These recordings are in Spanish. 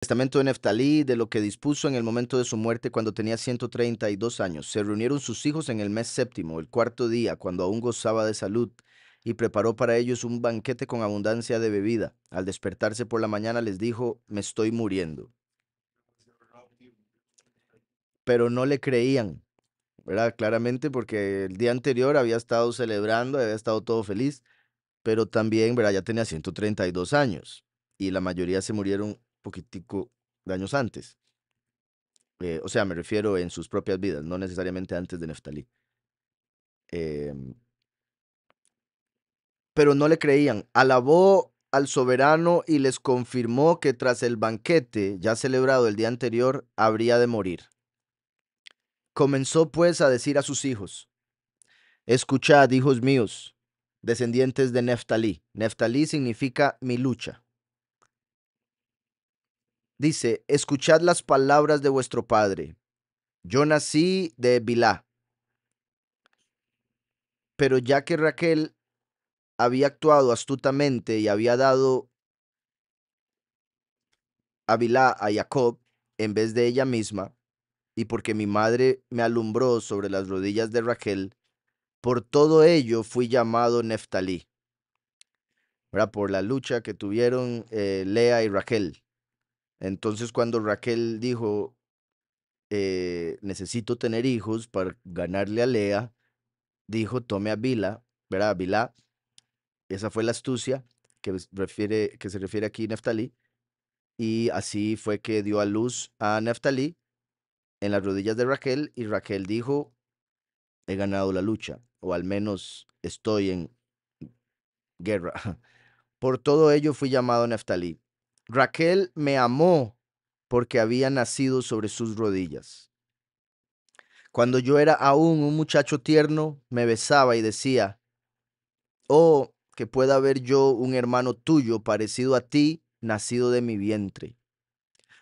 testamento de Neftalí, de lo que dispuso en el momento de su muerte cuando tenía 132 años. Se reunieron sus hijos en el mes séptimo, el cuarto día, cuando aún gozaba de salud, y preparó para ellos un banquete con abundancia de bebida. Al despertarse por la mañana les dijo, me estoy muriendo. Pero no le creían, ¿verdad? Claramente porque el día anterior había estado celebrando, había estado todo feliz, pero también, ¿verdad? Ya tenía 132 años y la mayoría se murieron poquitico de años antes. Eh, o sea, me refiero en sus propias vidas, no necesariamente antes de Neftalí. Em pero no le creían. Alabó al soberano y les confirmó que tras el banquete ya celebrado el día anterior habría de morir. Comenzó pues a decir a sus hijos, Escuchad, hijos míos, descendientes de Neftalí. Neftalí significa mi lucha. Dice, escuchad las palabras de vuestro padre. Yo nací de Bilá. Pero ya que Raquel había actuado astutamente y había dado a Bilá a Jacob en vez de ella misma, y porque mi madre me alumbró sobre las rodillas de Raquel, por todo ello fui llamado Neftalí. Por la lucha que tuvieron eh, Lea y Raquel. Entonces cuando Raquel dijo, eh, necesito tener hijos para ganarle a Lea, dijo, tome a Vila, ¿verdad? Vila, esa fue la astucia que, que se refiere aquí Neftalí, y así fue que dio a luz a Neftalí en las rodillas de Raquel, y Raquel dijo, he ganado la lucha, o al menos estoy en guerra. Por todo ello fui llamado Neftalí Raquel me amó porque había nacido sobre sus rodillas. Cuando yo era aún un muchacho tierno, me besaba y decía, oh, que pueda haber yo un hermano tuyo parecido a ti, nacido de mi vientre.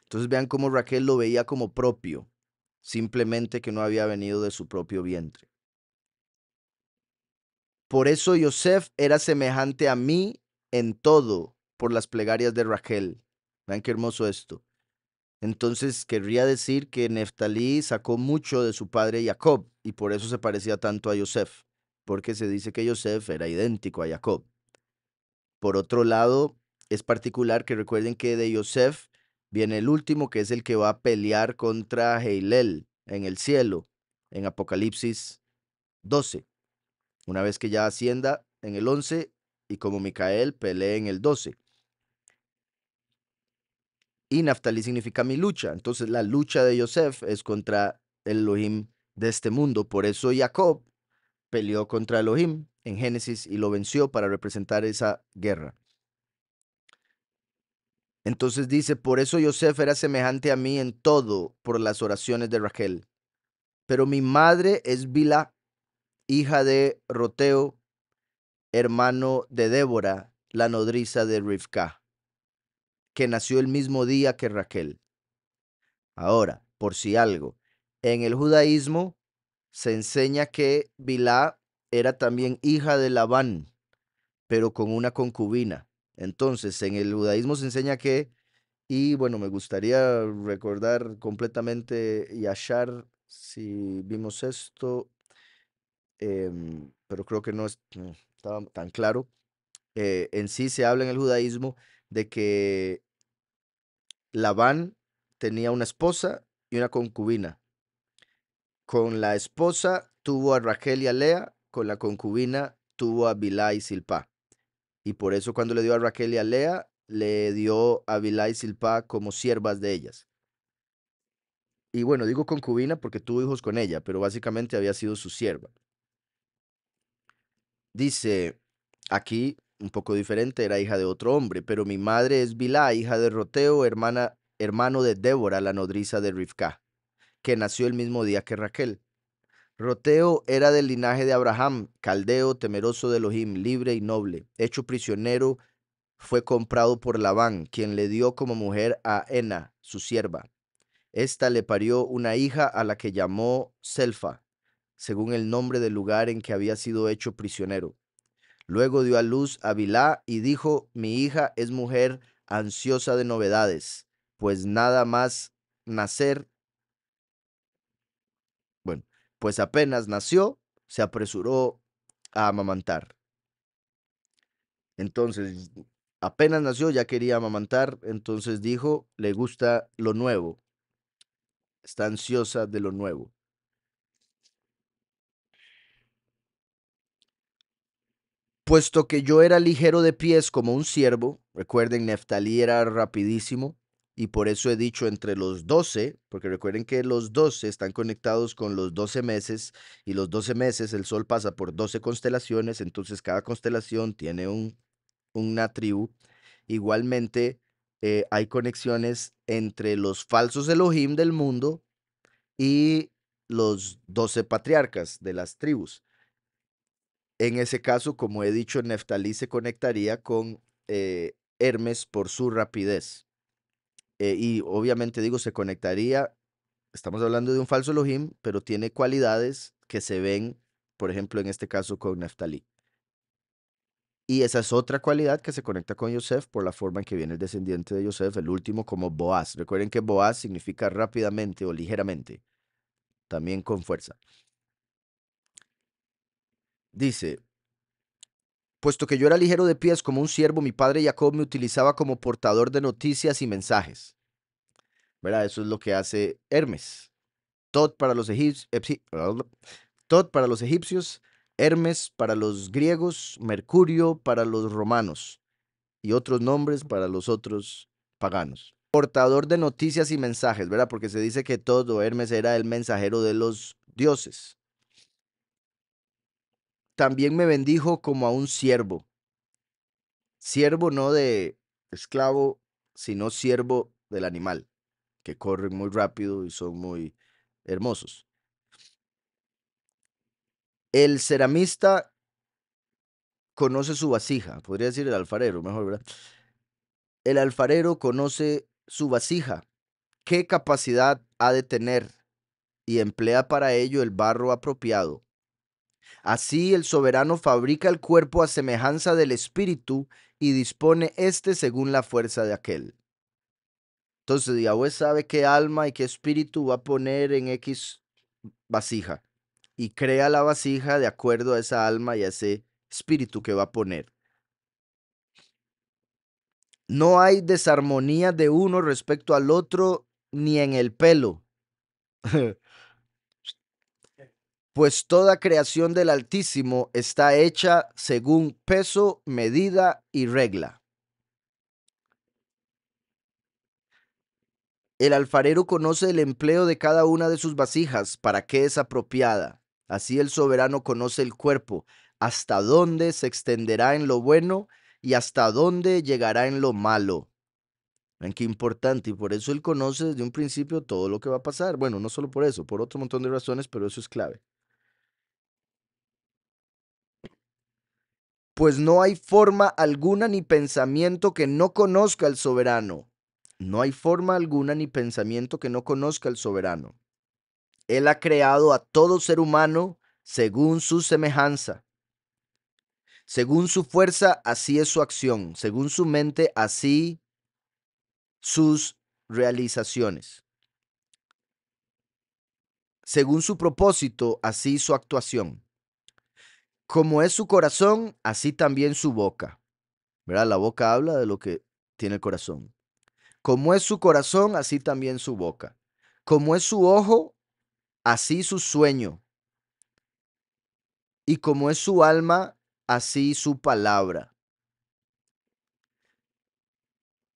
Entonces vean cómo Raquel lo veía como propio, simplemente que no había venido de su propio vientre. Por eso Yosef era semejante a mí en todo, por las plegarias de Raquel. Vean qué hermoso esto. Entonces querría decir que Neftalí sacó mucho de su padre Jacob y por eso se parecía tanto a Yosef, porque se dice que Yosef era idéntico a Jacob. Por otro lado, es particular que recuerden que de Yosef viene el último, que es el que va a pelear contra Heilel en el cielo, en Apocalipsis 12. Una vez que ya ascienda en el 11 y como Micael pelee en el 12. Y Naftali significa mi lucha. Entonces la lucha de Yosef es contra el Elohim de este mundo. Por eso Jacob peleó contra Elohim en Génesis y lo venció para representar esa guerra. Entonces dice, por eso Yosef era semejante a mí en todo por las oraciones de Raquel. Pero mi madre es Bila, hija de Roteo, hermano de Débora, la nodriza de Rivka que nació el mismo día que Raquel. Ahora, por si algo, en el judaísmo se enseña que Bilá era también hija de Labán, pero con una concubina. Entonces, en el judaísmo se enseña que, y bueno, me gustaría recordar completamente y hallar si vimos esto, em, pero creo que no, estaba tan claro. Eh, en sí se habla en el judaísmo de que Labán tenía una esposa y una concubina. Con la esposa tuvo a Raquel y a Lea, con la concubina tuvo a Bilá y Silpa. Y por eso cuando le dio a Raquel y a Lea, le dio a Bilá y Silpa como siervas de ellas. Y bueno, digo concubina porque tuvo hijos con ella, pero básicamente había sido su sierva. Dice aquí un poco diferente, era hija de otro hombre, pero mi madre es Bilá, hija de Roteo, hermana, hermano de Débora, la nodriza de Rivka, que nació el mismo día que Raquel. Roteo era del linaje de Abraham, caldeo, temeroso de Elohim, libre y noble. Hecho prisionero, fue comprado por Labán, quien le dio como mujer a Ena, su sierva. Esta le parió una hija a la que llamó Selfa, según el nombre del lugar en que había sido hecho prisionero. Luego dio a luz a Bilá y dijo, mi hija es mujer ansiosa de novedades, pues nada más nacer, bueno, pues apenas nació, se apresuró a amamantar. Entonces, apenas nació, ya quería amamantar, entonces dijo, le gusta lo nuevo, está ansiosa de lo nuevo. puesto que yo era ligero de pies como un siervo, recuerden, Neftalí era rapidísimo, y por eso he dicho entre los 12, porque recuerden que los 12 están conectados con los 12 meses y los 12 meses el sol pasa por 12 constelaciones, entonces cada constelación tiene una tribu. Igualmente eh, hay conexiones entre los falsos Elohim del mundo y los 12 patriarcas de las tribus. En ese caso, como he dicho, Neftalí se conectaría con eh, Hermes por su rapidez. Eh, y obviamente digo, se conectaría, estamos hablando de un falso Elohim, pero tiene cualidades que se ven, por ejemplo, en este caso con Neftalí. Y esa es otra cualidad que se conecta con Yosef por la forma en que viene el descendiente de Yosef, el último como Boaz. Recuerden que Boaz significa rápidamente o ligeramente, también con fuerza. Dice, puesto que yo era ligero de pies como un siervo, mi padre Jacob me utilizaba como portador de noticias y mensajes. ¿Verdad? Eso es lo que hace Hermes. Tod para los, egipcios, eh, para los egipcios, Hermes para los griegos, Mercurio para los romanos y otros nombres para los otros paganos. Portador de noticias y mensajes, ¿verdad? Porque se dice que todo Hermes era el mensajero de los dioses también me bendijo como a un siervo. Siervo no de esclavo, sino siervo del animal, que corren muy rápido y son muy hermosos. El ceramista conoce su vasija, podría decir el alfarero, mejor, ¿verdad? El alfarero conoce su vasija, qué capacidad ha de tener y emplea para ello el barro apropiado Así el soberano fabrica el cuerpo a semejanza del espíritu y dispone éste según la fuerza de aquel. Entonces Yahweh sabe qué alma y qué espíritu va a poner en X vasija y crea la vasija de acuerdo a esa alma y a ese espíritu que va a poner. No hay desarmonía de uno respecto al otro ni en el pelo. pues toda creación del Altísimo está hecha según peso, medida y regla. El alfarero conoce el empleo de cada una de sus vasijas, para qué es apropiada. Así el soberano conoce el cuerpo, hasta dónde se extenderá en lo bueno y hasta dónde llegará en lo malo. Ven qué importante, y por eso él conoce desde un principio todo lo que va a pasar. Bueno, no solo por eso, por otro montón de razones, pero eso es clave. pues no hay forma alguna ni pensamiento que no conozca al soberano. No hay forma alguna ni pensamiento que no conozca al soberano. Él ha creado a todo ser humano según su semejanza. Según su fuerza, así es su acción. Según su mente, así sus realizaciones. Según su propósito, así su actuación. Como es su corazón, así también su boca. ¿Verdad? La boca habla de lo que tiene el corazón. Como es su corazón, así también su boca. Como es su ojo, así su sueño. Y como es su alma, así su palabra.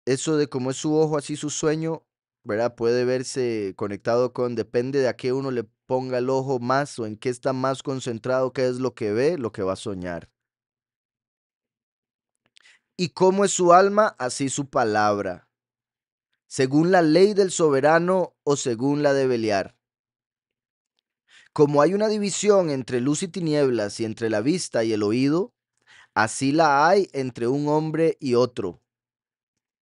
Eso de como es su ojo, así su sueño, ¿verdad? Puede verse conectado con depende de a qué uno le ponga el ojo más o en qué está más concentrado, qué es lo que ve, lo que va a soñar. Y cómo es su alma, así su palabra. Según la ley del soberano o según la de Beliar. Como hay una división entre luz y tinieblas y entre la vista y el oído, así la hay entre un hombre y otro,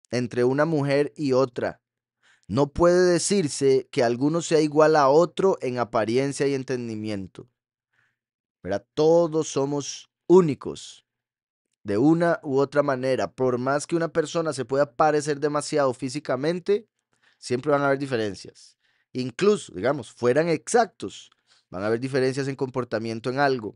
entre una mujer y otra, no puede decirse que alguno sea igual a otro en apariencia y entendimiento. Todos somos únicos de una u otra manera. Por más que una persona se pueda parecer demasiado físicamente, siempre van a haber diferencias. Incluso, digamos, fueran exactos, van a haber diferencias en comportamiento en algo,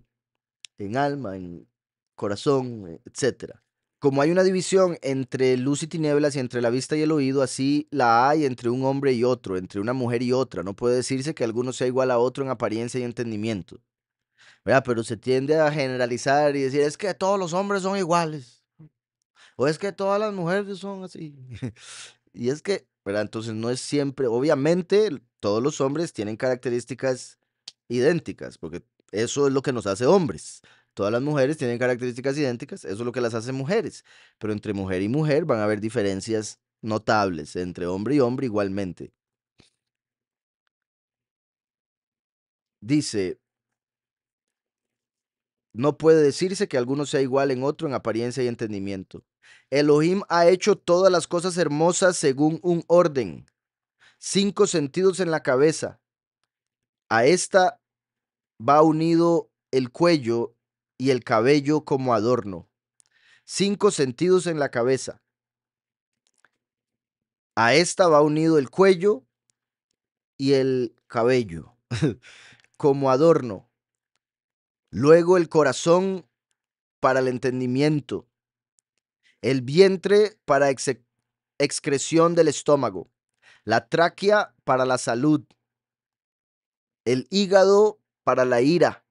en alma, en corazón, etcétera. Como hay una división entre luz y tinieblas y entre la vista y el oído, así la hay entre un hombre y otro, entre una mujer y otra. No puede decirse que alguno sea igual a otro en apariencia y entendimiento. ¿Verdad? Pero se tiende a generalizar y decir, es que todos los hombres son iguales. O es que todas las mujeres son así. y es que, Entonces no es siempre, obviamente todos los hombres tienen características idénticas, porque eso es lo que nos hace hombres. Todas las mujeres tienen características idénticas, eso es lo que las hace mujeres, pero entre mujer y mujer van a haber diferencias notables, entre hombre y hombre igualmente. Dice, no puede decirse que alguno sea igual en otro en apariencia y entendimiento. Elohim ha hecho todas las cosas hermosas según un orden, cinco sentidos en la cabeza. A esta va unido el cuello y el cabello como adorno. Cinco sentidos en la cabeza. A esta va unido el cuello y el cabello como adorno. Luego el corazón para el entendimiento. El vientre para excreción del estómago. La tráquea para la salud. El hígado para la ira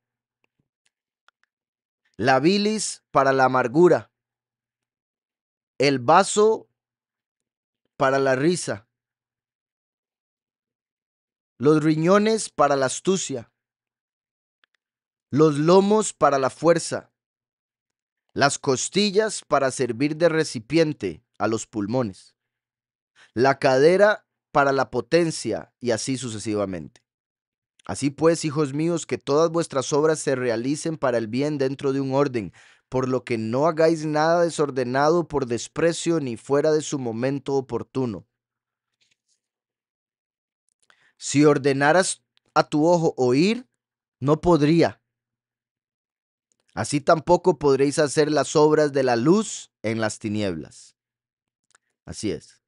la bilis para la amargura, el vaso para la risa, los riñones para la astucia, los lomos para la fuerza, las costillas para servir de recipiente a los pulmones, la cadera para la potencia y así sucesivamente. Así pues, hijos míos, que todas vuestras obras se realicen para el bien dentro de un orden, por lo que no hagáis nada desordenado por desprecio ni fuera de su momento oportuno. Si ordenaras a tu ojo oír, no podría. Así tampoco podréis hacer las obras de la luz en las tinieblas. Así es.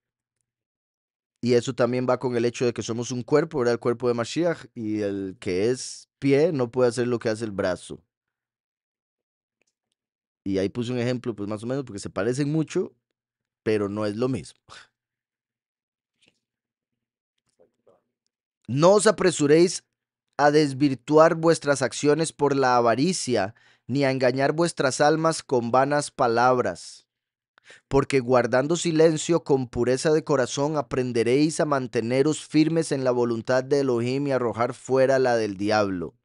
Y eso también va con el hecho de que somos un cuerpo, era El cuerpo de Mashiach. Y el que es pie no puede hacer lo que hace el brazo. Y ahí puse un ejemplo, pues más o menos, porque se parecen mucho, pero no es lo mismo. No os apresuréis a desvirtuar vuestras acciones por la avaricia, ni a engañar vuestras almas con vanas palabras porque guardando silencio con pureza de corazón aprenderéis a manteneros firmes en la voluntad de Elohim y arrojar fuera la del diablo.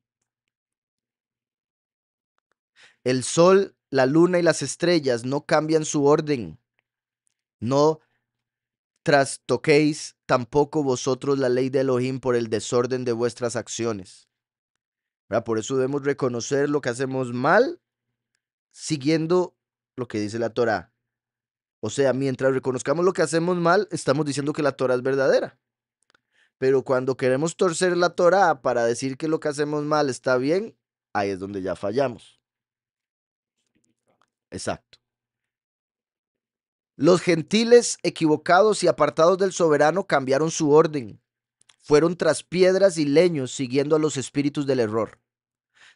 El sol, la luna y las estrellas no cambian su orden. No trastoquéis tampoco vosotros la ley de Elohim por el desorden de vuestras acciones. Por eso debemos reconocer lo que hacemos mal siguiendo lo que dice la Torá o sea, mientras reconozcamos lo que hacemos mal, estamos diciendo que la Torah es verdadera. Pero cuando queremos torcer la Torah para decir que lo que hacemos mal está bien, ahí es donde ya fallamos. Exacto. Los gentiles equivocados y apartados del soberano cambiaron su orden. Fueron tras piedras y leños siguiendo a los espíritus del error.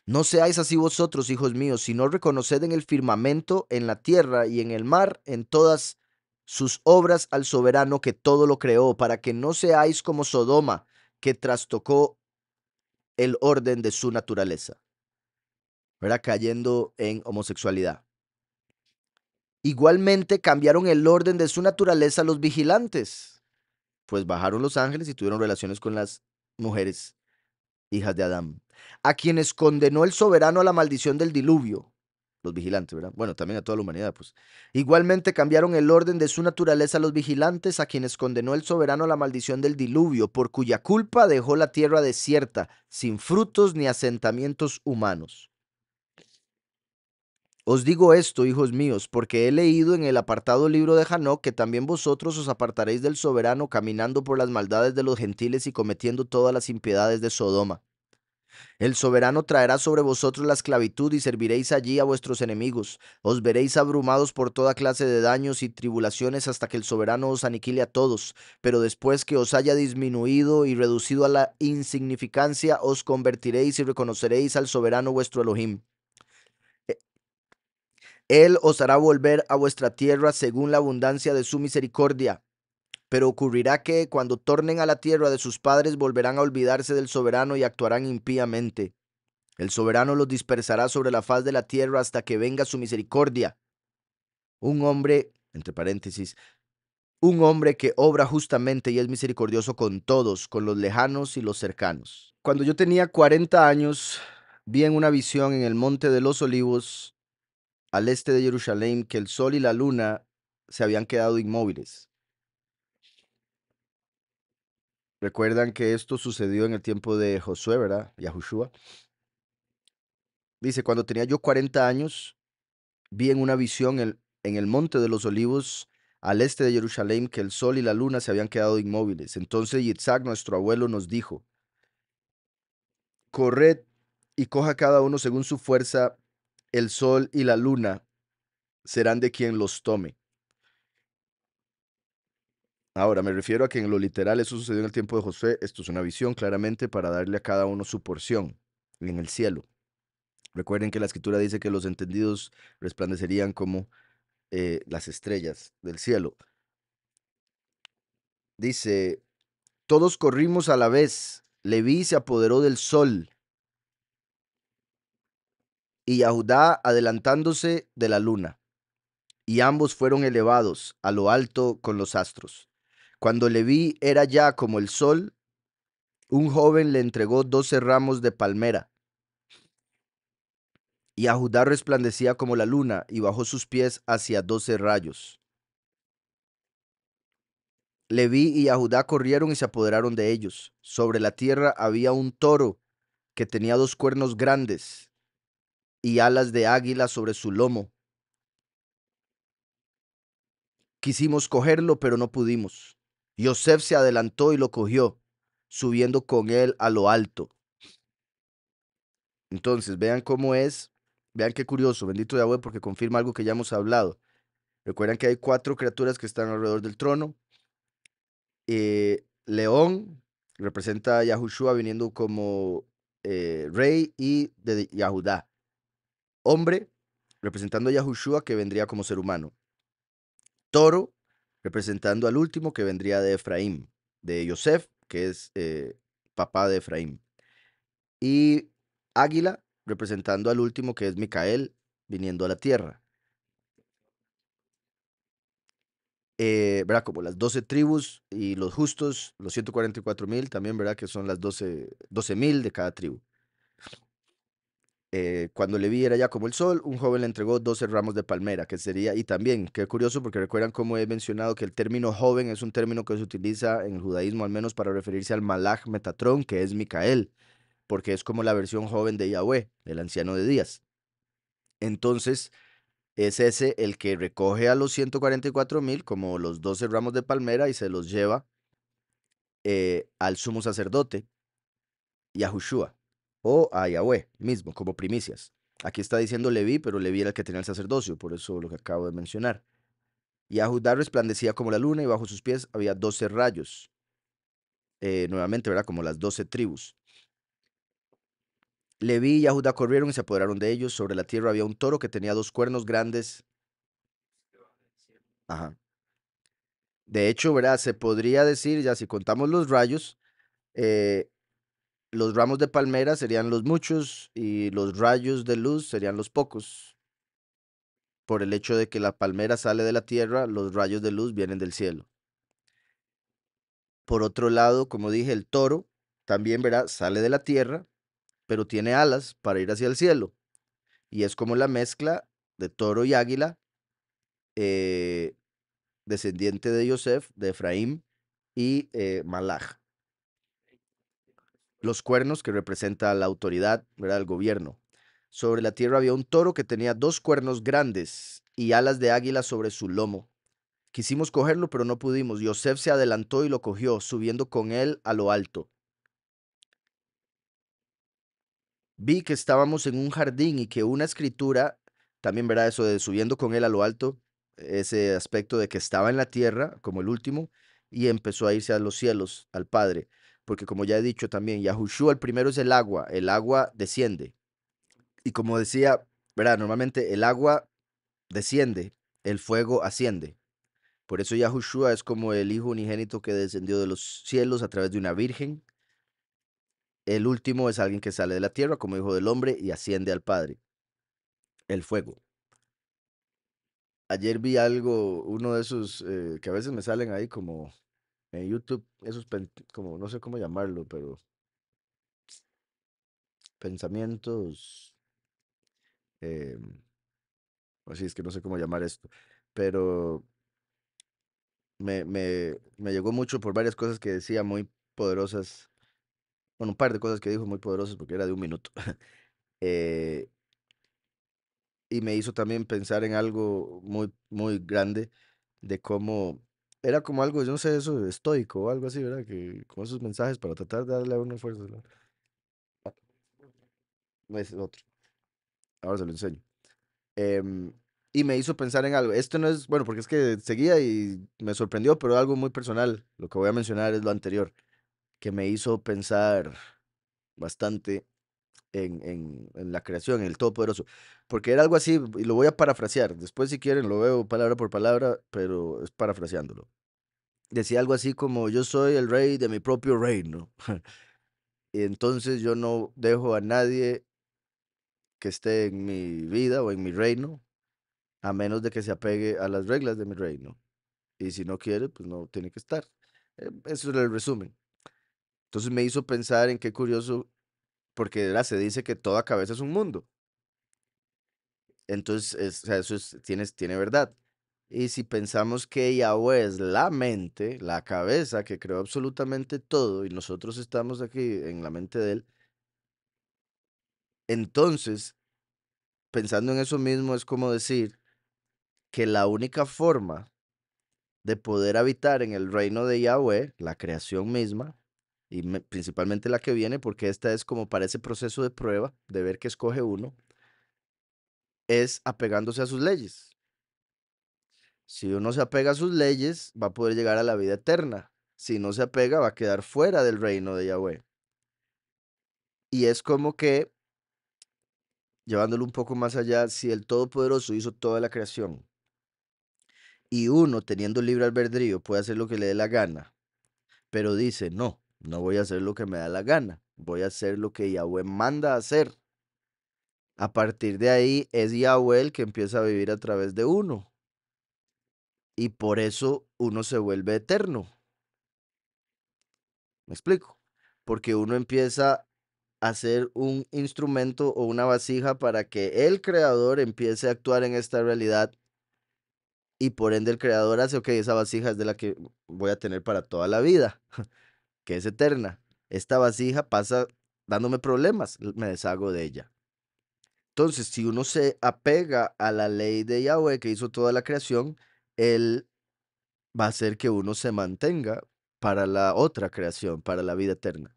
No seáis así vosotros, hijos míos, sino reconoced en el firmamento, en la tierra y en el mar, en todas sus obras al soberano que todo lo creó, para que no seáis como Sodoma, que trastocó el orden de su naturaleza. ¿Verdad? Cayendo en homosexualidad. Igualmente cambiaron el orden de su naturaleza los vigilantes, pues bajaron los ángeles y tuvieron relaciones con las mujeres hijas de Adán a quienes condenó el soberano a la maldición del diluvio. Los vigilantes, ¿verdad? Bueno, también a toda la humanidad, pues. Igualmente cambiaron el orden de su naturaleza los vigilantes, a quienes condenó el soberano a la maldición del diluvio, por cuya culpa dejó la tierra desierta, sin frutos ni asentamientos humanos. Os digo esto, hijos míos, porque he leído en el apartado libro de Hanok que también vosotros os apartaréis del soberano caminando por las maldades de los gentiles y cometiendo todas las impiedades de Sodoma. El soberano traerá sobre vosotros la esclavitud y serviréis allí a vuestros enemigos. Os veréis abrumados por toda clase de daños y tribulaciones hasta que el soberano os aniquile a todos, pero después que os haya disminuido y reducido a la insignificancia, os convertiréis y reconoceréis al soberano vuestro Elohim. E, él os hará volver a vuestra tierra según la abundancia de su misericordia pero ocurrirá que, cuando tornen a la tierra de sus padres, volverán a olvidarse del soberano y actuarán impíamente. El soberano los dispersará sobre la faz de la tierra hasta que venga su misericordia. Un hombre, entre paréntesis, un hombre que obra justamente y es misericordioso con todos, con los lejanos y los cercanos. Cuando yo tenía 40 años, vi en una visión en el Monte de los Olivos, al este de Jerusalén, que el sol y la luna se habían quedado inmóviles. Recuerdan que esto sucedió en el tiempo de Josué, ¿verdad? Yahushua. Dice, cuando tenía yo 40 años, vi en una visión en el Monte de los Olivos, al este de Jerusalén, que el sol y la luna se habían quedado inmóviles. Entonces Yitzhak, nuestro abuelo, nos dijo, corred y coja cada uno según su fuerza, el sol y la luna serán de quien los tome. Ahora, me refiero a que en lo literal eso sucedió en el tiempo de José. Esto es una visión claramente para darle a cada uno su porción en el cielo. Recuerden que la escritura dice que los entendidos resplandecerían como eh, las estrellas del cielo. Dice, todos corrimos a la vez. Leví se apoderó del sol. Y a adelantándose de la luna. Y ambos fueron elevados a lo alto con los astros. Cuando le vi era ya como el sol, un joven le entregó doce ramos de palmera. Y a Judá resplandecía como la luna, y bajó sus pies hacia doce rayos. Leví y a Judá corrieron y se apoderaron de ellos. Sobre la tierra había un toro que tenía dos cuernos grandes y alas de águila sobre su lomo. Quisimos cogerlo, pero no pudimos. Yosef se adelantó y lo cogió, subiendo con él a lo alto. Entonces, vean cómo es, vean qué curioso, bendito Yahweh, porque confirma algo que ya hemos hablado. Recuerden que hay cuatro criaturas que están alrededor del trono. Eh, león representa a Yahushua viniendo como eh, rey y de Yahudá. Hombre representando a Yahushua que vendría como ser humano. Toro representando al último que vendría de Efraín, de Yosef, que es eh, papá de Efraín. Y águila, representando al último que es Micael, viniendo a la tierra. Verá, eh, ¿Verdad? Como las 12 tribus y los justos, los 144 mil también, verá Que son las 12 mil de cada tribu. Eh, cuando le vi era ya como el sol, un joven le entregó 12 ramos de palmera, que sería, y también, qué curioso porque recuerdan cómo he mencionado que el término joven es un término que se utiliza en el judaísmo al menos para referirse al Malach Metatrón, que es Micael, porque es como la versión joven de Yahweh, el anciano de días. Entonces, es ese el que recoge a los 144 mil, como los 12 ramos de palmera, y se los lleva eh, al sumo sacerdote y a o a Yahweh mismo, como primicias. Aquí está diciendo Leví, pero Leví era el que tenía el sacerdocio, por eso lo que acabo de mencionar. Y a Judá resplandecía como la luna y bajo sus pies había doce rayos. Eh, nuevamente, ¿verdad? Como las doce tribus. Leví y a Judá corrieron y se apoderaron de ellos. Sobre la tierra había un toro que tenía dos cuernos grandes. Ajá. De hecho, ¿verdad? Se podría decir, ya si contamos los rayos, eh, los ramos de palmera serían los muchos y los rayos de luz serían los pocos. Por el hecho de que la palmera sale de la tierra, los rayos de luz vienen del cielo. Por otro lado, como dije, el toro también verá, sale de la tierra, pero tiene alas para ir hacia el cielo. Y es como la mezcla de toro y águila, eh, descendiente de Yosef, de Efraín y eh, Malach los cuernos que representa la autoridad, ¿verdad? El gobierno. Sobre la tierra había un toro que tenía dos cuernos grandes y alas de águila sobre su lomo. Quisimos cogerlo, pero no pudimos. Yosef se adelantó y lo cogió, subiendo con él a lo alto. Vi que estábamos en un jardín y que una escritura, también verá eso de subiendo con él a lo alto, ese aspecto de que estaba en la tierra, como el último, y empezó a irse a los cielos, al Padre porque como ya he dicho también, Yahushua el primero es el agua, el agua desciende. Y como decía, verá, normalmente el agua desciende, el fuego asciende. Por eso Yahushua es como el Hijo unigénito que descendió de los cielos a través de una virgen. El último es alguien que sale de la tierra como Hijo del Hombre y asciende al Padre. El fuego. Ayer vi algo, uno de esos eh, que a veces me salen ahí como en YouTube, esos, como, no sé cómo llamarlo, pero pensamientos, así em, pues es que no sé cómo llamar esto, pero me, me, me llegó mucho por varias cosas que decía muy poderosas, bueno, un par de cosas que dijo muy poderosas porque era de un minuto. Eh, y me hizo también pensar en algo muy, muy grande de cómo era como algo, yo no sé, eso estoico o algo así, ¿verdad? Que con esos mensajes para tratar de darle a uno fuerza. No es otro. Ahora se lo enseño. Em, y me hizo pensar en algo. Esto no es, bueno, porque es que seguía y me sorprendió, pero algo muy personal. Lo que voy a mencionar es lo anterior, que me hizo pensar bastante en, la creación, en el Todopoderoso. Porque era algo así, y lo voy a parafrasear. Después, si quieren, lo veo palabra por palabra, pero es parafraseándolo. Decía algo así como: Yo soy el rey de mi propio reino. y entonces yo no dejo a nadie que esté en mi vida o en mi reino, a menos de que se apegue a las reglas de mi reino. Y si no quiere, pues no tiene que estar. Em, eso es el resumen. Entonces me hizo pensar en qué curioso porque ¿verdad? se dice que toda cabeza es un mundo. Entonces, eso tiene verdad. Y si pensamos que Yahweh es la mente, la cabeza que creó absolutamente todo, y nosotros estamos aquí en la mente de él, entonces, pensando en eso mismo, es como decir que la única forma de poder habitar en el reino de Yahweh, la creación misma, y principalmente la que viene, porque esta es como para ese proceso de prueba, de ver qué escoge uno, es apegándose a sus leyes. Si uno se apega a sus leyes, va a poder llegar a la vida eterna. Si no se apega, va a quedar fuera del reino de Yahweh. Y es como que, llevándolo un poco más allá, si el Todopoderoso hizo toda la creación y uno, teniendo libre albedrío, puede hacer lo que le dé la gana, pero dice, no, no voy a hacer lo que me da la gana. Voy a hacer lo que Yahweh manda hacer. A partir de ahí es Yahweh el que empieza a vivir a través de uno. Y por eso uno se vuelve eterno. ¿Me explico? Porque uno empieza a ser un instrumento o una vasija para que el creador empiece a actuar en esta realidad y por ende el creador hace, ok, esa vasija es de la que voy a tener para toda la vida. que es eterna. Esta vasija pasa dándome problemas, me deshago de ella. Entonces, si uno se apega a la ley de Yahweh que hizo toda la creación, él va a hacer que uno se mantenga para la otra creación, para la vida eterna.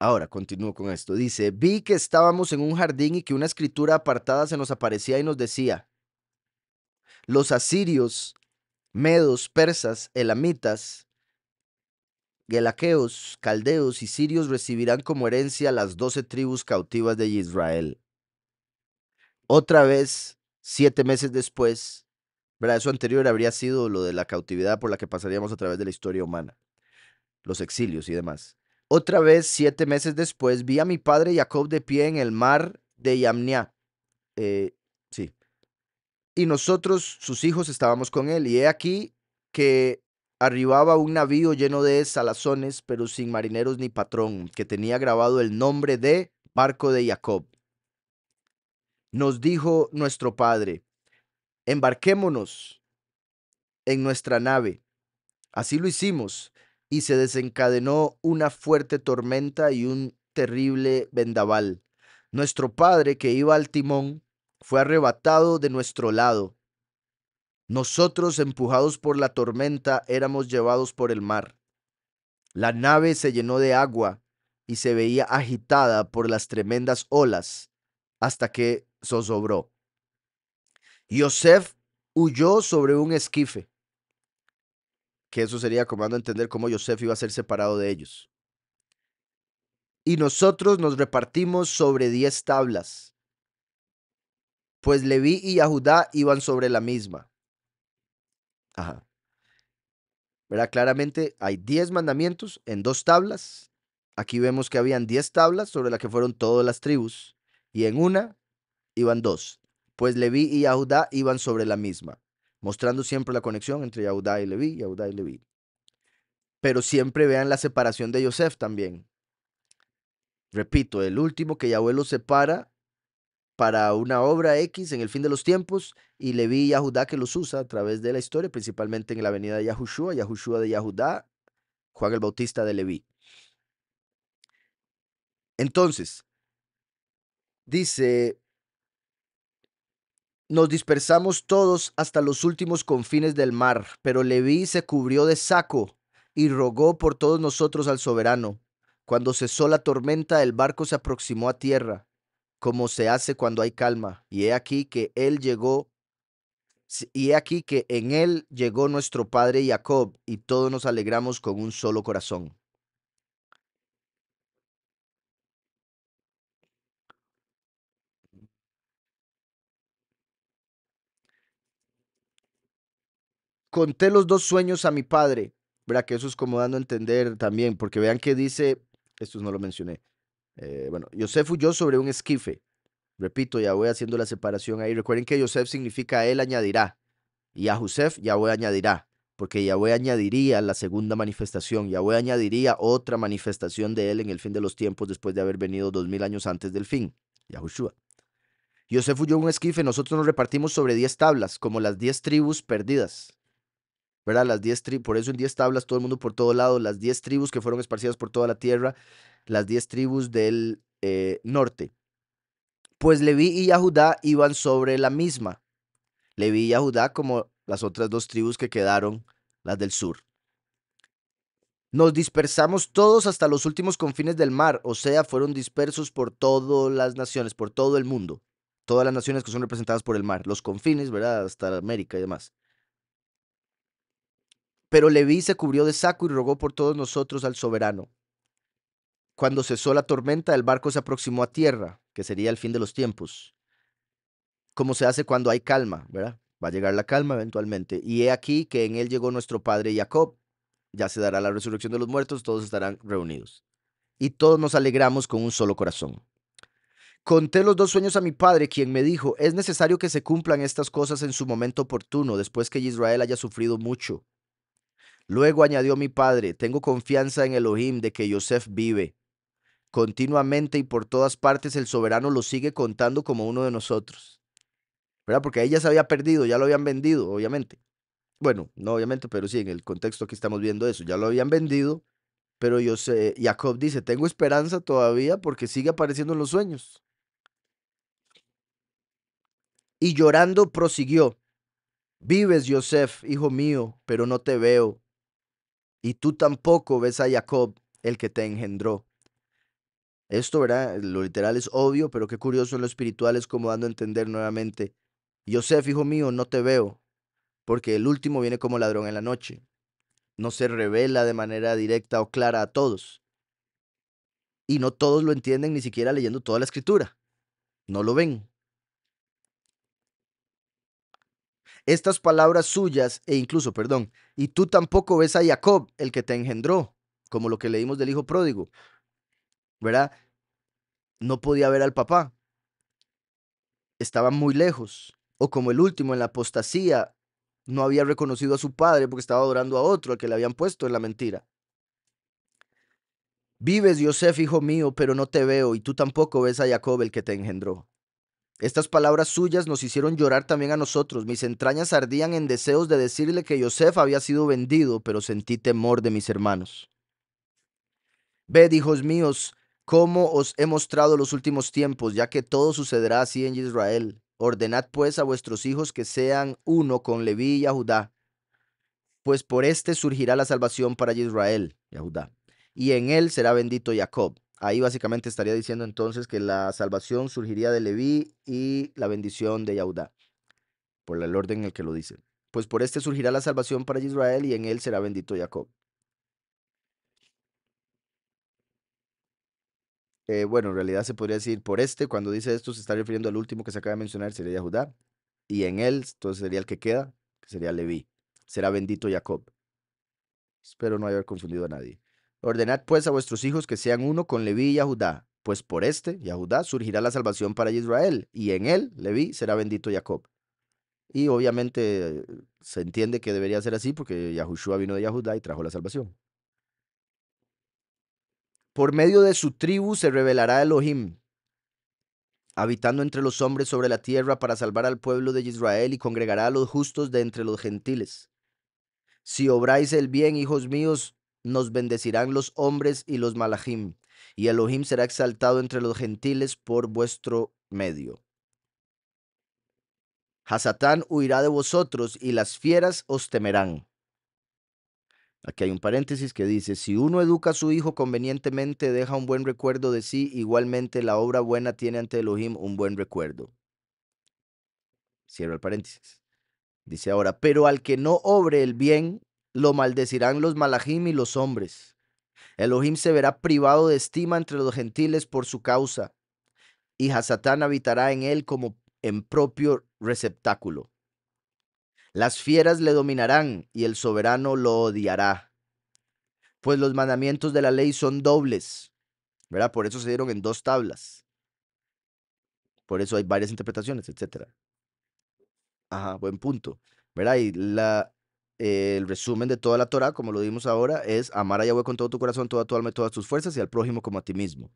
Ahora, continúo con esto. Dice, vi que estábamos en un jardín y que una escritura apartada se nos aparecía y nos decía, los asirios, medos, persas, elamitas, Gelaqueos, caldeos y sirios recibirán como herencia las doce tribus cautivas de Israel. Otra vez, siete meses después, ¿verdad? eso anterior habría sido lo de la cautividad por la que pasaríamos a través de la historia humana, los exilios y demás. Otra vez, siete meses después, vi a mi padre Jacob de pie en el mar de Yamnia. Eh, sí. Y nosotros, sus hijos, estábamos con él. Y he aquí que Arribaba un navío lleno de salazones, pero sin marineros ni patrón, que tenía grabado el nombre de Barco de Jacob. Nos dijo nuestro padre, embarquémonos en nuestra nave. Así lo hicimos, y se desencadenó una fuerte tormenta y un terrible vendaval. Nuestro padre, que iba al timón, fue arrebatado de nuestro lado nosotros, empujados por la tormenta, éramos llevados por el mar. La nave se llenó de agua y se veía agitada por las tremendas olas hasta que zozobró. Yosef huyó sobre un esquife, que eso sería como a entender cómo Yosef iba a ser separado de ellos. Y nosotros nos repartimos sobre diez tablas, pues Leví y Judá iban sobre la misma. Verá Claramente hay 10 mandamientos en dos tablas. Aquí vemos que habían 10 tablas sobre las que fueron todas las tribus. Y en una iban dos. Pues Leví y Yahudá iban sobre la misma, mostrando siempre la conexión entre Yahudá y Leví, Yahudá y Leví. Pero siempre vean la separación de Yosef también. Repito, el último que Yahweh lo separa para una obra X en el fin de los tiempos y Leví y Yahudá que los usa a través de la historia, principalmente en la avenida de Yahushua, Yahushua de Yahudá, Juan el Bautista de Leví. Entonces, dice, nos dispersamos todos hasta los últimos confines del mar, pero Leví se cubrió de saco y rogó por todos nosotros al soberano. Cuando cesó la tormenta, el barco se aproximó a tierra como se hace cuando hay calma. Y he aquí que él llegó, y he aquí que en él llegó nuestro padre Jacob, y todos nos alegramos con un solo corazón. Conté los dos sueños a mi padre, verá que eso es como dando a entender también, porque vean que dice, esto no lo mencioné, eh, bueno, Yosef huyó sobre un esquife. Repito, ya voy haciendo la separación ahí. Recuerden que Yosef significa él añadirá. Y a Josef voy añadirá, porque Yahweh añadiría la segunda manifestación, Yahweh añadiría otra manifestación de él en el fin de los tiempos después de haber venido dos mil años antes del fin, Yahushua. Yosef huyó un esquife, nosotros nos repartimos sobre diez tablas, como las diez tribus perdidas. ¿Verdad? Las diez por eso en diez tablas, todo el mundo por todo lado, las diez tribus que fueron esparcidas por toda la tierra, las diez tribus del eh, norte. Pues Leví y Yahudá iban sobre la misma. Leví y Yahudá como las otras dos tribus que quedaron, las del sur. Nos dispersamos todos hasta los últimos confines del mar, o sea, fueron dispersos por todas las naciones, por todo el mundo. Todas las naciones que son representadas por el mar, los confines, ¿verdad? Hasta América y demás. Pero Leví se cubrió de saco y rogó por todos nosotros al soberano. Cuando cesó la tormenta, el barco se aproximó a tierra, que sería el fin de los tiempos. Como se hace cuando hay calma, ¿verdad? Va a llegar la calma eventualmente. Y he aquí que en él llegó nuestro padre Jacob. Ya se dará la resurrección de los muertos, todos estarán reunidos. Y todos nos alegramos con un solo corazón. Conté los dos sueños a mi padre, quien me dijo, es necesario que se cumplan estas cosas en su momento oportuno, después que Israel haya sufrido mucho. Luego añadió mi padre, tengo confianza en Elohim de que Yosef vive continuamente y por todas partes el soberano lo sigue contando como uno de nosotros. ¿Verdad? Porque ella se había perdido, ya lo habían vendido, obviamente. Bueno, no obviamente, pero sí, en el contexto que estamos viendo eso, ya lo habían vendido, pero Jacob dice, tengo esperanza todavía porque sigue apareciendo en los sueños. Y llorando prosiguió, vives, Joseph, hijo mío, pero no te veo, y tú tampoco ves a Jacob, el que te engendró. Esto, ¿verdad? Lo literal es obvio, pero qué curioso en lo espiritual es como dando a entender nuevamente, Yosef, hijo mío, no te veo, porque el último viene como ladrón en la noche. No se revela de manera directa o clara a todos. Y no todos lo entienden ni siquiera leyendo toda la escritura. No lo ven. Estas palabras suyas e incluso, perdón, y tú tampoco ves a Jacob, el que te engendró, como lo que leímos del hijo pródigo. ¿verdad? No podía ver al papá. Estaba muy lejos. O como el último, en la apostasía, no había reconocido a su padre porque estaba adorando a otro, al que le habían puesto en la mentira. Vives, Yosef, hijo mío, pero no te veo, y tú tampoco ves a Jacob, el que te engendró. Estas palabras suyas nos hicieron llorar también a nosotros. Mis entrañas ardían en deseos de decirle que Yosef había sido vendido, pero sentí temor de mis hermanos. Ved, hijos míos, como os he mostrado los últimos tiempos, ya que todo sucederá así en Israel. Ordenad pues a vuestros hijos que sean uno con Leví y a Judá, pues por éste surgirá la salvación para Israel y Judá, y en él será bendito Jacob. Ahí básicamente estaría diciendo entonces que la salvación surgiría de Leví y la bendición de Yahudá, por el orden en el que lo dice. Pues por este surgirá la salvación para Israel y en él será bendito Jacob. Eh, bueno, en realidad se podría decir por este, cuando dice esto se está refiriendo al último que se acaba de mencionar, sería Judá, y en él, entonces sería el que queda, que sería Leví, será bendito Jacob. Espero no haber confundido a nadie. Ordenad pues a vuestros hijos que sean uno con Leví y Judá, pues por este, Yahudá, Judá, surgirá la salvación para Israel, y en él, Leví, será bendito Jacob. Y obviamente se entiende que debería ser así porque Yahushua vino de Yahudá y trajo la salvación. Por medio de su tribu se revelará Elohim, habitando entre los hombres sobre la tierra para salvar al pueblo de Israel y congregará a los justos de entre los gentiles. Si obráis el bien, hijos míos, nos bendecirán los hombres y los malachim, y Elohim será exaltado entre los gentiles por vuestro medio. Hasatán huirá de vosotros y las fieras os temerán. Aquí hay un paréntesis que dice, si uno educa a su hijo convenientemente, deja un buen recuerdo de sí, igualmente la obra buena tiene ante Elohim un buen recuerdo. Cierro el paréntesis. Dice ahora, pero al que no obre el bien, lo maldecirán los malajim y los hombres. Elohim se verá privado de estima entre los gentiles por su causa, y Hasatán habitará en él como en propio receptáculo. Las fieras le dominarán y el soberano lo odiará. Pues los mandamientos de la ley son dobles. ¿Verdad? Por eso se dieron en dos tablas. Por eso hay varias interpretaciones, etc. Ajá, buen punto. ¿Verdad? Y la, eh, el resumen de toda la Torah, como lo vimos ahora, es amar a Yahweh con todo tu corazón, toda tu alma y todas tus fuerzas y al prójimo como a ti mismo.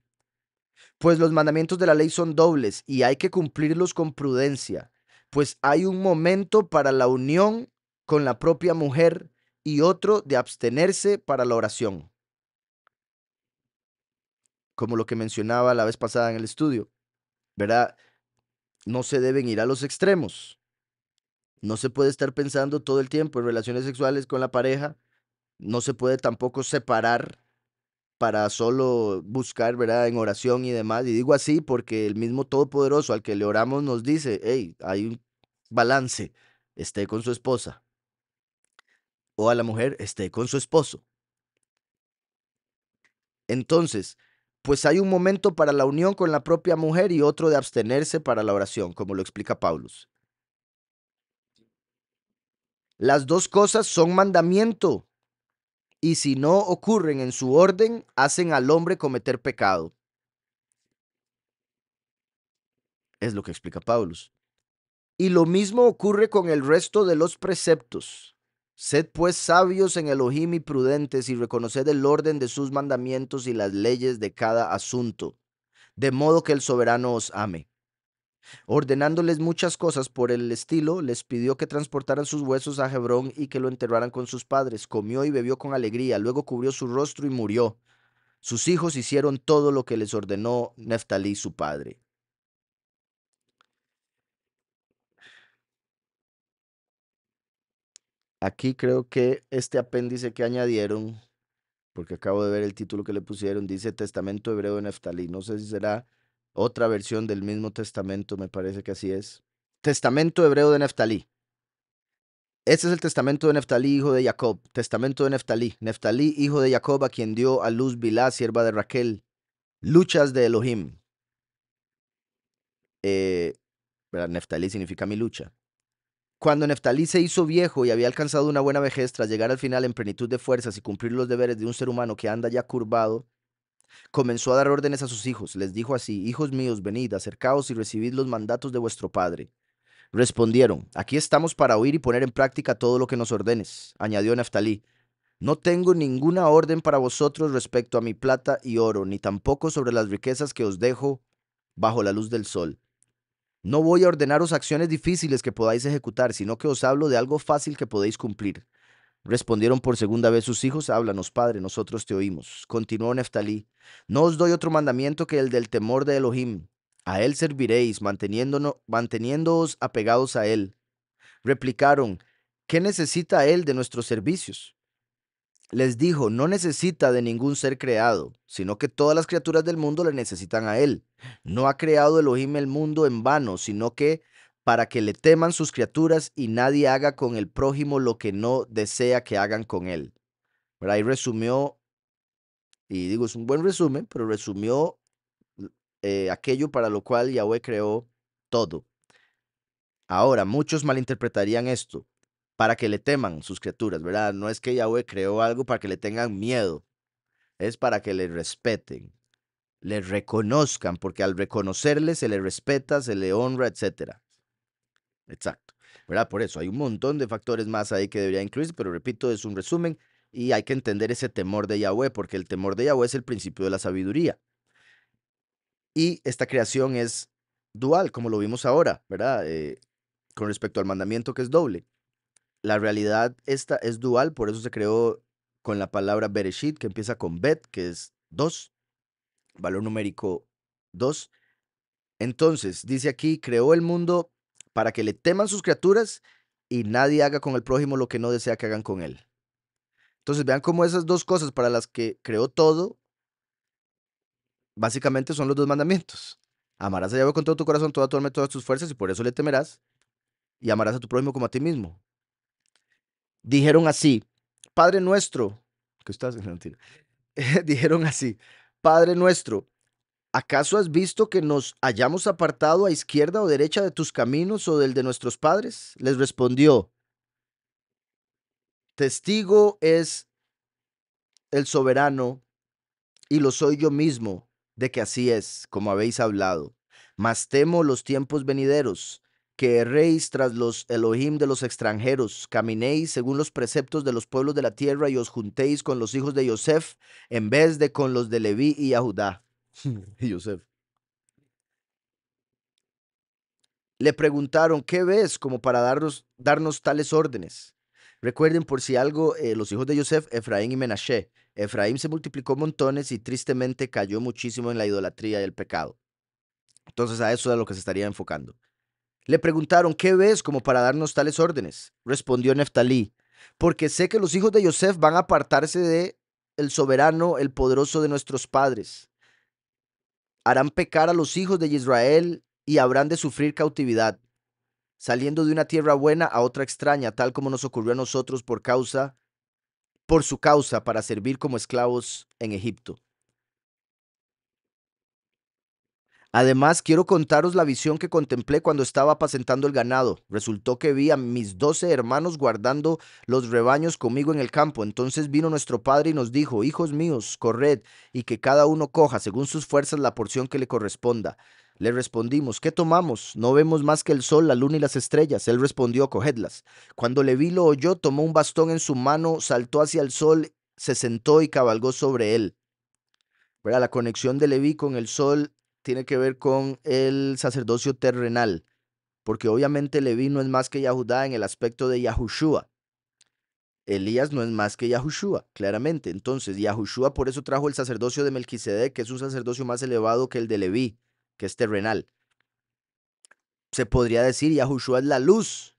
Pues los mandamientos de la ley son dobles y hay que cumplirlos con prudencia pues hay un momento para la unión con la propia mujer y otro de abstenerse para la oración. Como lo que mencionaba la vez pasada en el estudio, ¿verdad? No se deben ir a los extremos. No se puede estar pensando todo el tiempo en relaciones sexuales con la pareja. No se puede tampoco separar para solo buscar, ¿verdad?, en oración y demás. Y digo así porque el mismo Todopoderoso al que le oramos nos dice, hey, hay un balance, esté con su esposa. O a la mujer, esté con su esposo. Entonces, pues hay un momento para la unión con la propia mujer y otro de abstenerse para la oración, como lo explica Paulus. Las dos cosas son mandamiento y si no ocurren en su orden, hacen al hombre cometer pecado. Es lo que explica Paulus. Y lo mismo ocurre con el resto de los preceptos. Sed pues sabios en Elohim y prudentes y reconoced el orden de sus mandamientos y las leyes de cada asunto, de modo que el soberano os ame. Ordenándoles muchas cosas por el estilo, les pidió que transportaran sus huesos a Hebrón y que lo enterraran con sus padres. Comió y bebió con alegría, luego cubrió su rostro y murió. Sus hijos hicieron todo lo que les ordenó Neftalí su padre. Aquí creo que este apéndice que añadieron, porque acabo de ver el título que le pusieron, dice Testamento Hebreo de Neftalí. No sé si será otra versión del mismo testamento, me parece que así es. Testamento hebreo de Neftalí. Este es el testamento de Neftalí, hijo de Jacob. Testamento de Neftalí. Neftalí, hijo de Jacob, a quien dio a luz Bilá, sierva de Raquel. Luchas de Elohim. Eh, Neftalí significa mi lucha. Cuando Neftalí se hizo viejo y había alcanzado una buena vejez, tras llegar al final en plenitud de fuerzas y cumplir los deberes de un ser humano que anda ya curvado, Comenzó a dar órdenes a sus hijos, les dijo así, Hijos míos, venid, acercaos y recibid los mandatos de vuestro Padre. Respondieron, Aquí estamos para oír y poner en práctica todo lo que nos ordenes, añadió Neftalí. No tengo ninguna orden para vosotros respecto a mi plata y oro, ni tampoco sobre las riquezas que os dejo bajo la luz del sol. No voy a ordenaros acciones difíciles que podáis ejecutar, sino que os hablo de algo fácil que podéis cumplir. Respondieron por segunda vez sus hijos, háblanos, Padre, nosotros te oímos. Continuó Neftalí, no os doy otro mandamiento que el del temor de Elohim. A él serviréis, manteniéndoos apegados a él. Replicaron, ¿qué necesita él de nuestros servicios? Les dijo, no necesita de ningún ser creado, sino que todas las criaturas del mundo le necesitan a él. No ha creado Elohim el mundo en vano, sino que para que le teman sus criaturas y nadie haga con el prójimo lo que no desea que hagan con él. ahí resumió, y digo, es un buen resumen, pero resumió eh, aquello para lo cual Yahweh creó todo. Ahora, muchos malinterpretarían esto, para que le teman sus criaturas, ¿verdad? No es que Yahweh creó algo para que le tengan miedo, es para que le respeten, le reconozcan, porque al reconocerle se le respeta, se le honra, etcétera. Exacto. ¿Verdad? Por eso hay un montón de factores más ahí que debería incluirse, pero repito, es un resumen y hay que entender ese temor de Yahweh, porque el temor de Yahweh es el principio de la sabiduría. Y esta creación es dual, como lo vimos ahora, ¿verdad? Eh, con respecto al mandamiento que es doble. La realidad esta es dual, por eso se creó con la palabra Bereshit, que empieza con Bet, que es 2, valor numérico 2. Entonces, dice aquí, creó el mundo para que le teman sus criaturas y nadie haga con el prójimo lo que no desea que hagan con él. Entonces vean cómo esas dos cosas para las que creó todo, básicamente son los dos mandamientos. Amarás a Yahweh con todo tu corazón, toda tu alma y todas tus fuerzas y por eso le temerás. Y amarás a tu prójimo como a ti mismo. Dijeron así, Padre nuestro, que estás en Dijeron así, Padre nuestro, ¿Acaso has visto que nos hayamos apartado a izquierda o derecha de tus caminos o del de nuestros padres? Les respondió, testigo es el soberano y lo soy yo mismo de que así es, como habéis hablado. Mas temo los tiempos venideros, que erréis tras los Elohim de los extranjeros, caminéis según los preceptos de los pueblos de la tierra y os juntéis con los hijos de Yosef en vez de con los de Leví y a Judá y Le preguntaron, ¿qué ves como para darnos, darnos tales órdenes? Recuerden por si algo, eh, los hijos de Yosef, Efraín y Menashe. Efraín se multiplicó montones y tristemente cayó muchísimo en la idolatría y el pecado. Entonces a eso es a lo que se estaría enfocando. Le preguntaron, ¿qué ves como para darnos tales órdenes? Respondió Neftalí, porque sé que los hijos de Yosef van a apartarse de el soberano, el poderoso de nuestros padres harán pecar a los hijos de Israel y habrán de sufrir cautividad, saliendo de una tierra buena a otra extraña, tal como nos ocurrió a nosotros por causa, por su causa, para servir como esclavos en Egipto. Además, quiero contaros la visión que contemplé cuando estaba apacentando el ganado. Resultó que vi a mis doce hermanos guardando los rebaños conmigo en el campo. Entonces vino nuestro padre y nos dijo, Hijos míos, corred, y que cada uno coja según sus fuerzas la porción que le corresponda. Le respondimos, ¿qué tomamos? No vemos más que el sol, la luna y las estrellas. Él respondió, cogedlas. Cuando le vi lo oyó, tomó un bastón en su mano, saltó hacia el sol, se sentó y cabalgó sobre él. La conexión de Leví con el sol tiene que ver con el sacerdocio terrenal, porque obviamente Leví no es más que Yahudá en el aspecto de Yahushua. Elías no es más que Yahushua, claramente. Entonces, Yahushua por eso trajo el sacerdocio de Melquisedec, que es un sacerdocio más elevado que el de Leví, que es terrenal. Se podría decir, Yahushua es la luz.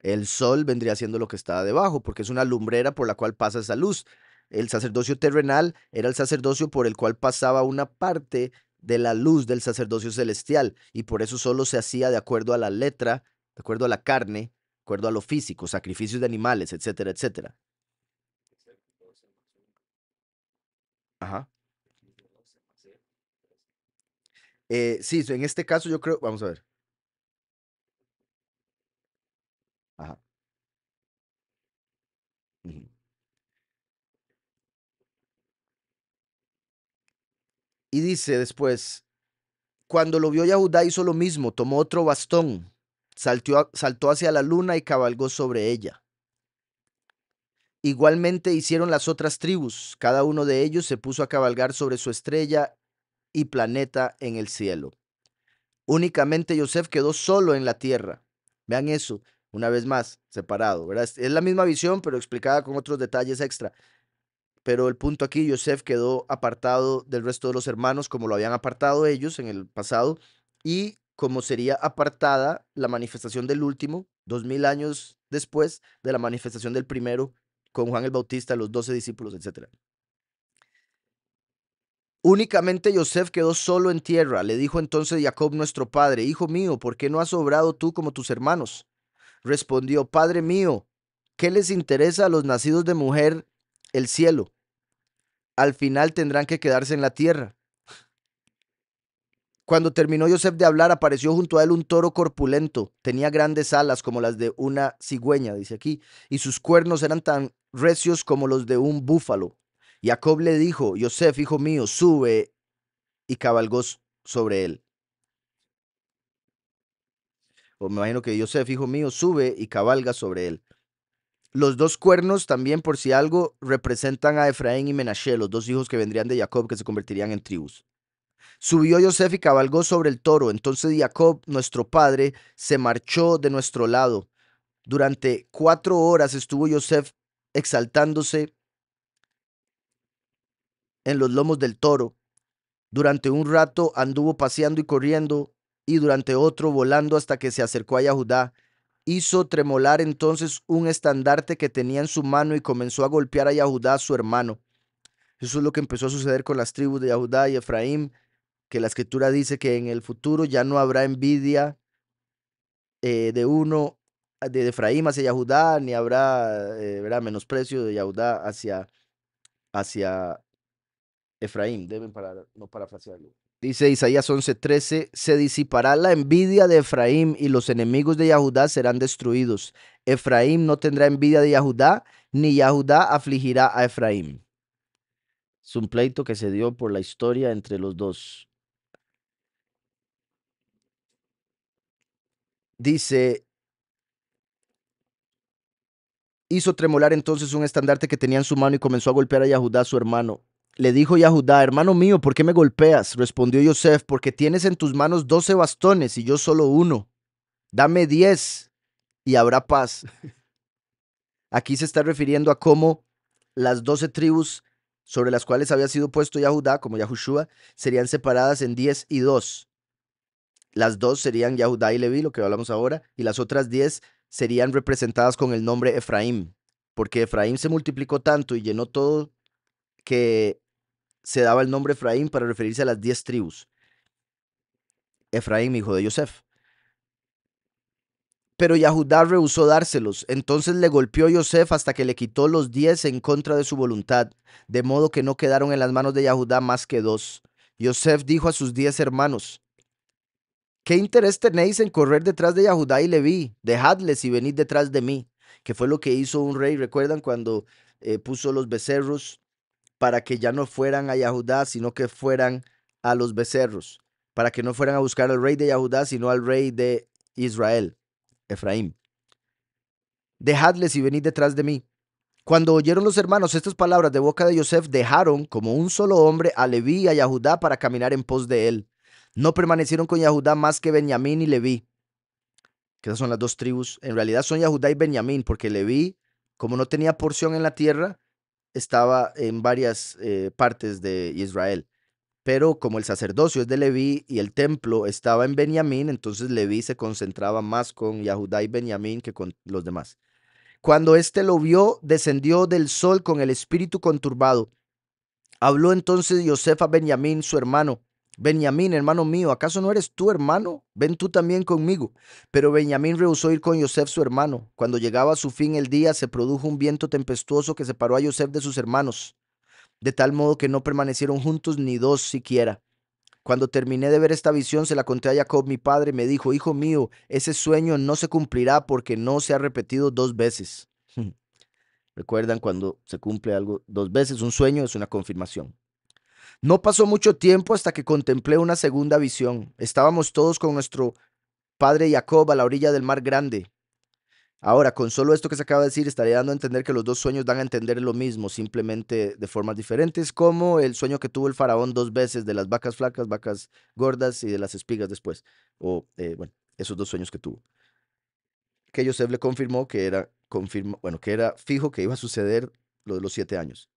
El sol vendría siendo lo que está debajo, porque es una lumbrera por la cual pasa esa luz. El sacerdocio terrenal era el sacerdocio por el cual pasaba una parte de la luz del sacerdocio celestial y por eso solo se hacía de acuerdo a la letra, de acuerdo a la carne, de acuerdo a lo físico, sacrificios de animales, etcétera, etcétera. Ajá. Eh, sí, en este caso yo creo, vamos a ver. Y dice después, cuando lo vio Yahudá hizo lo mismo, tomó otro bastón, saltó hacia la luna y cabalgó sobre ella. Igualmente hicieron las otras tribus, cada uno de ellos se puso a cabalgar sobre su estrella y planeta en el cielo. Únicamente Yosef quedó solo en la tierra. Vean eso, una vez más, separado. Es la misma visión, pero explicada con otros detalles extra. Pero el punto aquí, Yosef quedó apartado del resto de los hermanos como lo habían apartado ellos en el pasado y como sería apartada la manifestación del último, dos mil años después de la manifestación del primero con Juan el Bautista, los doce discípulos, etc. Únicamente Yosef quedó solo en tierra. Le dijo entonces Jacob nuestro padre, Hijo mío, ¿por qué no has obrado tú como tus hermanos? Respondió, Padre mío, ¿qué les interesa a los nacidos de mujer el cielo. Al final tendrán que quedarse en la tierra. Cuando terminó Joseph de hablar, apareció junto a él un toro corpulento. Tenía grandes alas como las de una cigüeña, dice aquí, y sus cuernos eran tan recios como los de un búfalo. Jacob le dijo, Joseph, hijo mío, sube, y cabalgó sobre él. O me imagino que Joseph, hijo mío, sube y cabalga sobre él. Los dos cuernos también, por si algo, representan a Efraín y Menashe, los dos hijos que vendrían de Jacob, que se convertirían en tribus. Subió Yosef y cabalgó sobre el toro. Entonces Jacob, nuestro padre, se marchó de nuestro lado. Durante cuatro horas estuvo Yosef exaltándose en los lomos del toro. Durante un rato anduvo paseando y corriendo, y durante otro volando hasta que se acercó a Yahudá hizo tremolar entonces un estandarte que tenía en su mano y comenzó a golpear a Yahudá, su hermano. Eso es lo que empezó a suceder con las tribus de Yahudá y Efraín, que la escritura dice que en el futuro ya no habrá envidia eh, de uno, de Efraín hacia Yahudá, ni habrá eh, menosprecio de Yahudá hacia, hacia Efraín. Deben parar, no parafrasearlo. Dice Isaías 11:13, se disipará la envidia de Efraín y los enemigos de Yahudá serán destruidos. Efraín no tendrá envidia de Yahudá, ni Yahudá afligirá a Efraín. Es un pleito que se dio por la historia entre los dos. Dice, hizo tremolar entonces un estandarte que tenía en su mano y comenzó a golpear a Yahudá, su hermano. Le dijo Yahudá, hermano mío, ¿por qué me golpeas? Respondió Yosef, porque tienes en tus manos doce bastones y yo solo uno. Dame diez y habrá paz. Aquí se está refiriendo a cómo las doce tribus sobre las cuales había sido puesto Yahudá, como Yahushua, serían separadas en diez y dos. Las dos serían Yahudá y Leví, lo que hablamos ahora, y las otras diez serían representadas con el nombre Efraín, porque Efraín se multiplicó tanto y llenó todo que se daba el nombre Efraín para referirse a las diez tribus. Efraín, hijo de Yosef. Pero Yahudá rehusó dárselos. Entonces le golpeó Yosef hasta que le quitó los diez en contra de su voluntad, de modo que no quedaron en las manos de Yahudá más que dos. Yosef dijo a sus diez hermanos, ¿Qué interés tenéis en correr detrás de Yahudá y vi. Dejadles y venid detrás de mí, que fue lo que hizo un rey. ¿Recuerdan cuando eh, puso los becerros para que ya no fueran a Yahudá, sino que fueran a los becerros, para que no fueran a buscar al rey de Yahudá, sino al rey de Israel, Efraín. Dejadles y venid detrás de mí. Cuando oyeron los hermanos estas palabras de boca de Yosef, dejaron como un solo hombre a Leví y a Yahudá para caminar en pos de él. No permanecieron con Yahudá más que Benjamín y Leví, que esas son las dos tribus. En realidad son Yahudá y Benjamín, porque Leví, como no tenía porción en la tierra, estaba en varias eh, partes de Israel. Pero como el sacerdocio es de Leví y el templo estaba en Benjamín, entonces Leví se concentraba más con Yahudá y Benjamín que con los demás. Cuando éste lo vio, descendió del sol con el espíritu conturbado. Habló entonces Yosef a Benjamín, su hermano, Benjamín, hermano mío, ¿acaso no eres tú hermano? Ven tú también conmigo. Pero Benjamín rehusó ir con Yosef su hermano. Cuando llegaba a su fin el día, se produjo un viento tempestuoso que separó a Yosef de sus hermanos, de tal modo que no permanecieron juntos ni dos siquiera. Cuando terminé de ver esta visión, se la conté a Jacob, mi padre, me dijo, Hijo mío, ese sueño no se cumplirá porque no se ha repetido dos veces. Recuerdan cuando se cumple algo dos veces, un sueño es una confirmación. No pasó mucho tiempo hasta que contemplé una segunda visión. Estábamos todos con nuestro padre Jacob a la orilla del mar grande. Ahora, con solo esto que se acaba de decir, estaría dando a entender que los dos sueños dan a entender lo mismo, simplemente de formas diferentes, como el sueño que tuvo el faraón dos veces de las vacas flacas, vacas gordas y de las espigas después. O, eh, bueno, esos dos sueños que tuvo. Que Yosef le confirmó que era, confirmó, bueno, que era fijo que iba a suceder lo de los siete años.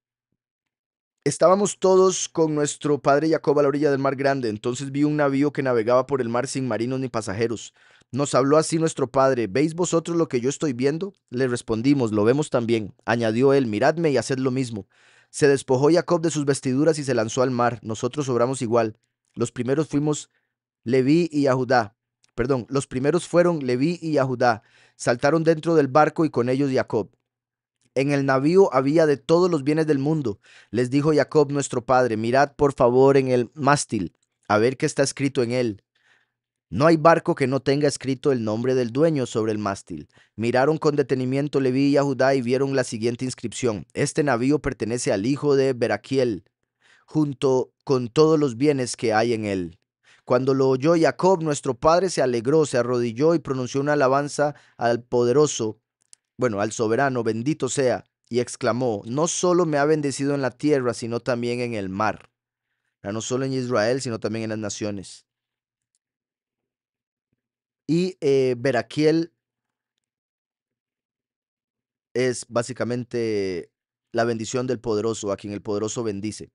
Estábamos todos con nuestro padre Jacob a la orilla del mar grande, entonces vi un navío que navegaba por el mar sin marinos ni pasajeros. Nos habló así nuestro padre, ¿veis vosotros lo que yo estoy viendo? Le respondimos, lo vemos también. Añadió él, miradme y haced lo mismo. Se despojó Jacob de sus vestiduras y se lanzó al mar, nosotros obramos igual. Los primeros fuimos Leví y a Judá. Perdón, los primeros fueron Leví y a Judá. Saltaron dentro del barco y con ellos Jacob. En el navío había de todos los bienes del mundo. Les dijo Jacob nuestro padre, mirad por favor en el mástil, a ver qué está escrito en él. No hay barco que no tenga escrito el nombre del dueño sobre el mástil. Miraron con detenimiento Leví y Judá y vieron la siguiente inscripción. Este navío pertenece al hijo de Beraquiel, junto con todos los bienes que hay en él. Cuando lo oyó Jacob, nuestro padre se alegró, se arrodilló y pronunció una alabanza al poderoso bueno, al soberano, bendito sea, y exclamó, no solo me ha bendecido en la tierra, sino también en el mar, no solo en Israel, sino también en las naciones. Y eh, Beraquiel es básicamente la bendición del poderoso, a quien el poderoso bendice.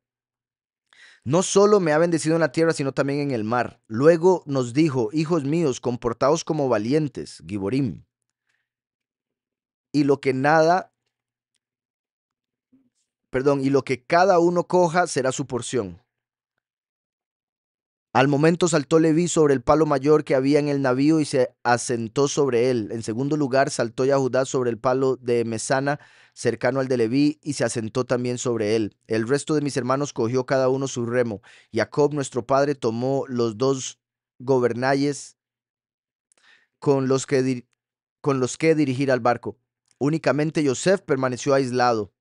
No solo me ha bendecido en la tierra, sino también en el mar. Luego nos dijo, hijos míos, comportaos como valientes, Giborim y lo que nada, perdón, y lo que cada uno coja será su porción. Al momento saltó Leví sobre el palo mayor que había en el navío y se asentó sobre él. En segundo lugar saltó Yahudá sobre el palo de Mesana, cercano al de Leví, y se asentó también sobre él. El resto de mis hermanos cogió cada uno su remo. Jacob, nuestro padre, tomó los dos gobernalles con los que, con los que dirigir al barco. Únicamente Yosef permaneció aislado.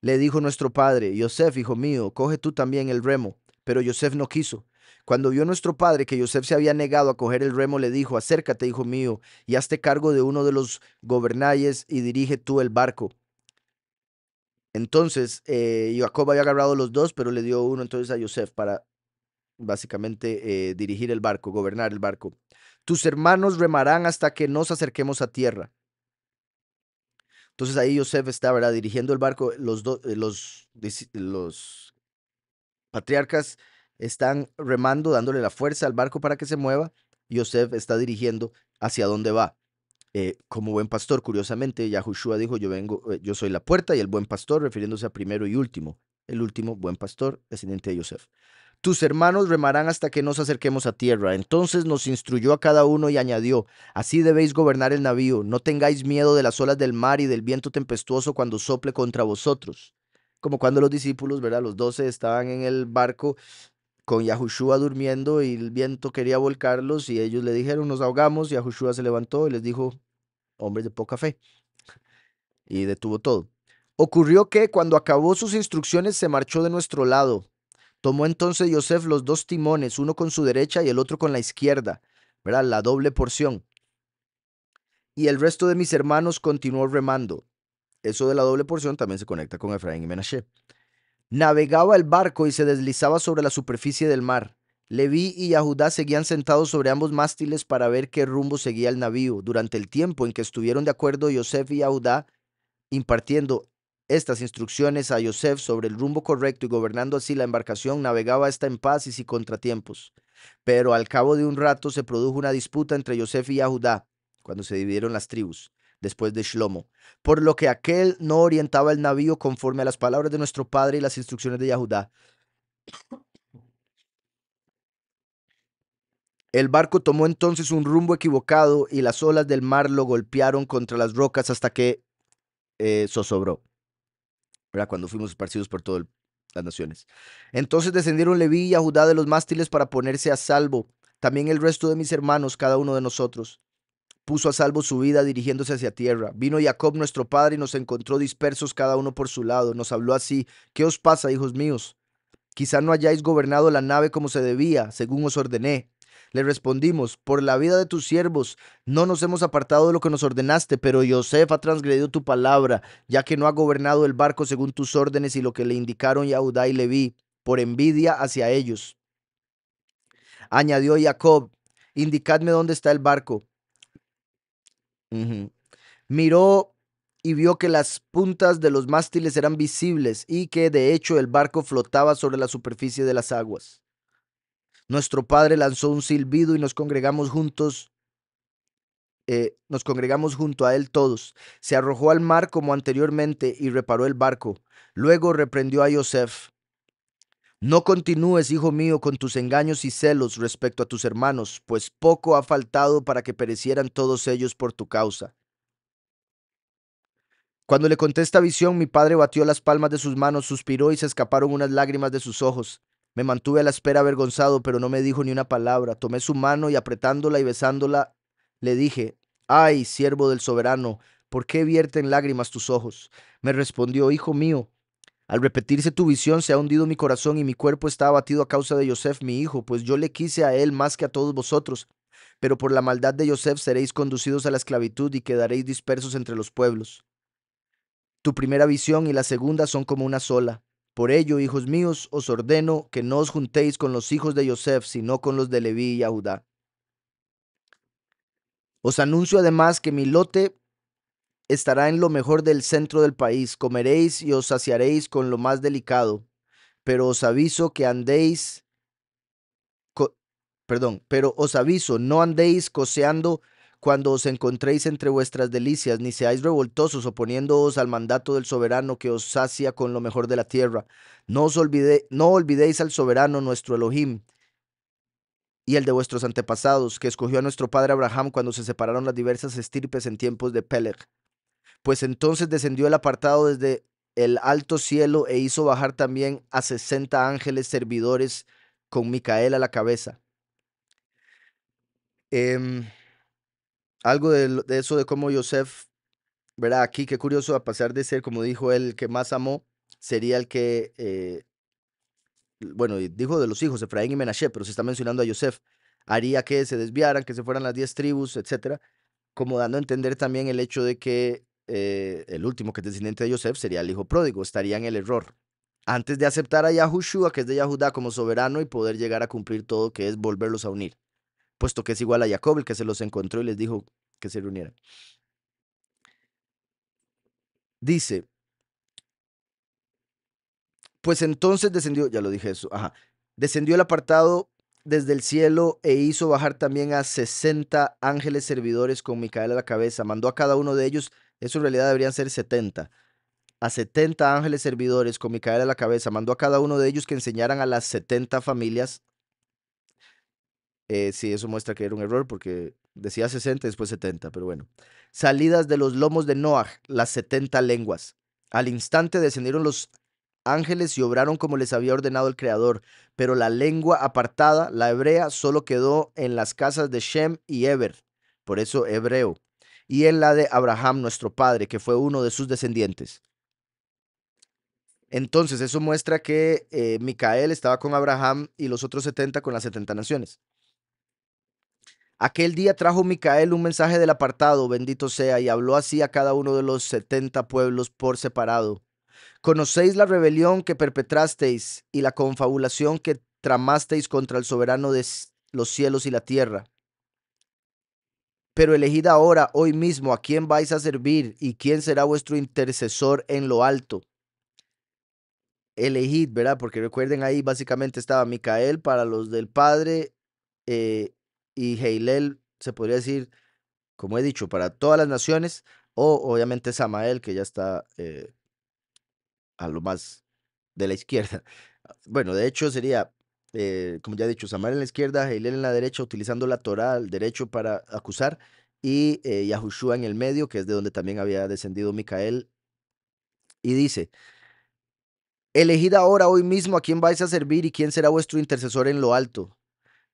Le dijo nuestro padre, Yosef, hijo mío, coge tú también el remo. Pero Yosef no quiso. Cuando vio nuestro padre que Yosef se había negado a coger el remo, le dijo, acércate, hijo mío, y hazte cargo de uno de los gobernalles y dirige tú el barco. Entonces, eh, Jacob había agarrado los dos, pero le dio uno entonces a Yosef para básicamente eh, dirigir el barco, gobernar el barco. Tus hermanos remarán hasta que nos acerquemos a tierra. Entonces ahí Yosef está, Dirigiendo el barco, los, eh, los, patriarcas están remando, dándole la fuerza al barco para que se mueva. Yosef está dirigiendo hacia dónde va. Eh, como buen pastor, curiosamente, Yahushua dijo, yo vengo, eh, yo soy la puerta y el buen pastor, refiriéndose a primero y último, el último buen pastor, descendiente de Yosef tus hermanos remarán hasta que nos acerquemos a tierra. Entonces nos instruyó a cada uno y añadió, así debéis gobernar el navío, no tengáis miedo de las olas del mar y del viento tempestuoso cuando sople contra vosotros. Como cuando los discípulos, ¿verdad? Los doce estaban en el barco con Yahushua durmiendo y el viento quería volcarlos y ellos le dijeron, nos ahogamos, y Yahushua se levantó y les dijo, hombres de poca fe, y detuvo todo. Ocurrió que cuando acabó sus instrucciones se marchó de nuestro lado, Tomó entonces Yosef los dos timones, uno con su derecha y el otro con la izquierda, ¿verdad? La doble porción. Y el resto de mis hermanos continuó remando. Eso de la doble porción también se conecta con Efraín y Menashe. Navegaba el barco y se deslizaba sobre la superficie del mar. Leví y Yahudá seguían sentados sobre ambos mástiles para ver qué rumbo seguía el navío. Durante el tiempo en que estuvieron de acuerdo Yosef y Yahudá impartiendo estas instrucciones a Yosef sobre el rumbo correcto y gobernando así la embarcación, navegaba esta en paz y sin contratiempos. Pero al cabo de un rato se produjo una disputa entre Yosef y Yahudá, cuando se dividieron las tribus, después de Shlomo, por lo que aquel no orientaba el navío conforme a las palabras de nuestro padre y las instrucciones de Yahudá. El barco tomó entonces un rumbo equivocado y las olas del mar lo golpearon contra las rocas hasta que eh, sobró. ¿verdad? cuando fuimos esparcidos por todas las naciones. Entonces descendieron Leví y Judá de los mástiles para ponerse a salvo. También el resto de mis hermanos, cada uno de nosotros, puso a salvo su vida dirigiéndose hacia tierra. Vino Jacob nuestro padre y nos encontró dispersos cada uno por su lado. Nos habló así, ¿qué os pasa, hijos míos? Quizá no hayáis gobernado la nave como se debía, según os ordené. Le respondimos, por la vida de tus siervos, no nos hemos apartado de lo que nos ordenaste, pero Yosef ha transgredido tu palabra, ya que no ha gobernado el barco según tus órdenes y lo que le indicaron Yaudá y Leví, por envidia hacia ellos. Añadió Jacob, indicadme dónde está el barco. Miró y vio que las puntas de los mástiles eran visibles y que de hecho el barco flotaba sobre la superficie de las aguas. Nuestro padre lanzó un silbido y nos congregamos juntos. Eh, nos congregamos junto a él todos. Se arrojó al mar como anteriormente y reparó el barco. Luego reprendió a Yosef. No continúes, hijo mío, con tus engaños y celos respecto a tus hermanos, pues poco ha faltado para que perecieran todos ellos por tu causa. Cuando le conté esta visión, mi padre batió las palmas de sus manos, suspiró y se escaparon unas lágrimas de sus ojos. Me mantuve a la espera avergonzado, pero no me dijo ni una palabra. Tomé su mano y apretándola y besándola, le dije, Ay, siervo del soberano, ¿por qué vierten lágrimas tus ojos? Me respondió, Hijo mío, al repetirse tu visión se ha hundido mi corazón y mi cuerpo está abatido a causa de Yosef, mi hijo, pues yo le quise a él más que a todos vosotros. Pero por la maldad de Yosef seréis conducidos a la esclavitud y quedaréis dispersos entre los pueblos. Tu primera visión y la segunda son como una sola. Por ello, hijos míos, os ordeno que no os juntéis con los hijos de Yosef, sino con los de Leví y Judá. Os anuncio además que mi lote estará en lo mejor del centro del país, comeréis y os saciaréis con lo más delicado, pero os aviso que andéis, perdón, pero os aviso, no andéis coseando cuando os encontréis entre vuestras delicias, ni seáis revoltosos oponiéndoos al mandato del soberano que os sacia con lo mejor de la tierra. No, olvidéis al soberano nuestro Elohim y el de vuestros antepasados, que escogió a nuestro padre Abraham cuando se separaron las diversas estirpes en tiempos de Peleg. Pues entonces descendió el apartado desde el alto cielo e hizo bajar también a sesenta ángeles servidores con Micael a la cabeza. Eh, algo de, eso de cómo Yosef, verá Aquí, qué curioso, a pasar de ser, como dijo él, el que más amó, sería el que, eh, bueno, dijo de los hijos, Efraín y Menashe, pero se está mencionando a Yosef, haría que se desviaran, que se fueran las diez tribus, etcétera, como dando a entender también el hecho de que eh, el último que es descendiente de Yosef sería el hijo pródigo, estaría en el error. Antes de aceptar a Yahushua, que es de Yahudá, como soberano y poder llegar a cumplir todo, que es volverlos a unir puesto que es igual a Jacob, el que se los encontró y les dijo que se reunieran. Dice, pues entonces descendió, ya lo dije eso, ajá, descendió el apartado desde el cielo e hizo bajar también a 60 ángeles servidores con Micael a la cabeza, mandó a cada uno de ellos, eso en realidad deberían ser 70, a 70 ángeles servidores con Micael a la cabeza, mandó a cada uno de ellos que enseñaran a las 70 familias eh, sí, eso muestra que era un error porque decía 60 y después 70, pero bueno. Salidas de los lomos de Noah, las 70 lenguas. Al instante descendieron los ángeles y obraron como les había ordenado el Creador, pero la lengua apartada, la hebrea, solo quedó en las casas de Shem y Eber, por eso hebreo, y en la de Abraham nuestro padre, que fue uno de sus descendientes. Entonces, eso muestra que eh, Micael estaba con Abraham y los otros 70 con las 70 naciones. Aquel día trajo Micael un mensaje del apartado, bendito sea, y habló así a cada uno de los setenta pueblos por separado. Conocéis la rebelión que perpetrasteis y la confabulación que tramasteis contra el soberano de los cielos y la tierra. Pero elegid ahora, hoy mismo, a quién vais a servir y quién será vuestro intercesor en lo alto. Elegid, ¿verdad? Porque recuerden ahí básicamente estaba Micael para los del Padre, eh, y Heilel, se podría decir, como he dicho, para todas las naciones, o obviamente Samael, que ya está eh, a lo más de la izquierda. Bueno, de hecho sería, eh, como ya he dicho, Samael en la izquierda, Heilel en la derecha, utilizando la Torah, el derecho para acusar, y eh, Yahushua en el medio, que es de donde también había descendido Micael. Y dice, elegid ahora hoy mismo a quién vais a servir y quién será vuestro intercesor en lo alto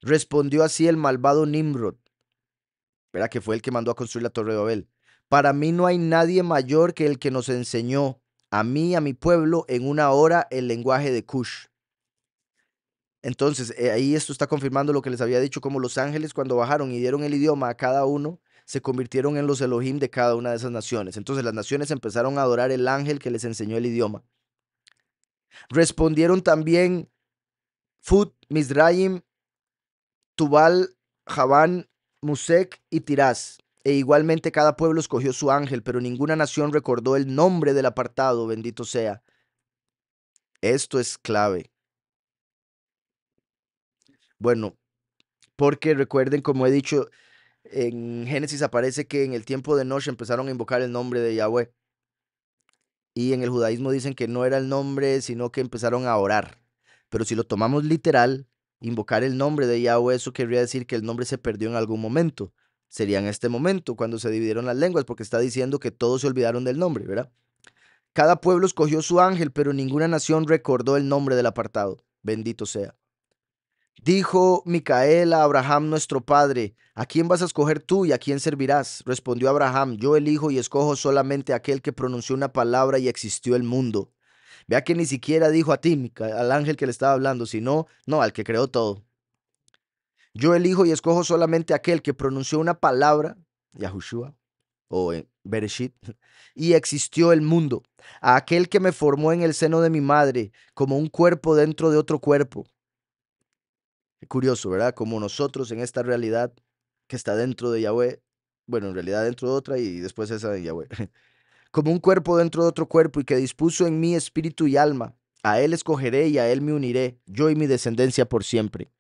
Respondió así el malvado Nimrod, era que fue el que mandó a construir la Torre de Babel. Para mí no hay nadie mayor que el que nos enseñó a mí a mi pueblo en una hora el lenguaje de Cush. Entonces, eh, ahí esto está confirmando lo que les había dicho, como los ángeles cuando bajaron y dieron el idioma a cada uno, se convirtieron en los Elohim de cada una de esas naciones. Entonces las naciones empezaron a adorar el ángel que les enseñó el idioma. Respondieron también Fut, Mizraim Tubal, Javán, Musek y Tirás. E igualmente cada pueblo escogió su ángel, pero ninguna nación recordó el nombre del apartado, bendito sea. Esto es clave. Bueno, porque recuerden, como he dicho, en Génesis aparece que en el tiempo de Noche empezaron a invocar el nombre de Yahweh. Y en el judaísmo dicen que no era el nombre, sino que empezaron a orar. Pero si lo tomamos literal, invocar el nombre de Yahweh, eso querría decir que el nombre se perdió en algún momento. Sería en este momento, cuando se dividieron las lenguas, porque está diciendo que todos se olvidaron del nombre, ¿verdad? Cada pueblo escogió su ángel, pero ninguna nación recordó el nombre del apartado. Bendito sea. Dijo Micael a Abraham nuestro padre, ¿a quién vas a escoger tú y a quién servirás? Respondió Abraham, yo elijo y escojo solamente aquel que pronunció una palabra y existió el mundo. Vea que ni siquiera dijo a ti, al ángel que le estaba hablando, sino, no, al que creó todo. Yo elijo y escojo solamente aquel que pronunció una palabra, Yahushua, o eh, Bereshit, y existió el mundo, a aquel que me formó en el seno de mi madre, como un cuerpo dentro de otro cuerpo. curioso, ¿verdad? Como nosotros en esta realidad que está dentro de Yahweh, bueno, en realidad dentro de otra y después esa de Yahweh. como un cuerpo dentro de otro cuerpo, y que dispuso en mí espíritu y alma. A él escogeré y a él me uniré, yo y mi descendencia por siempre.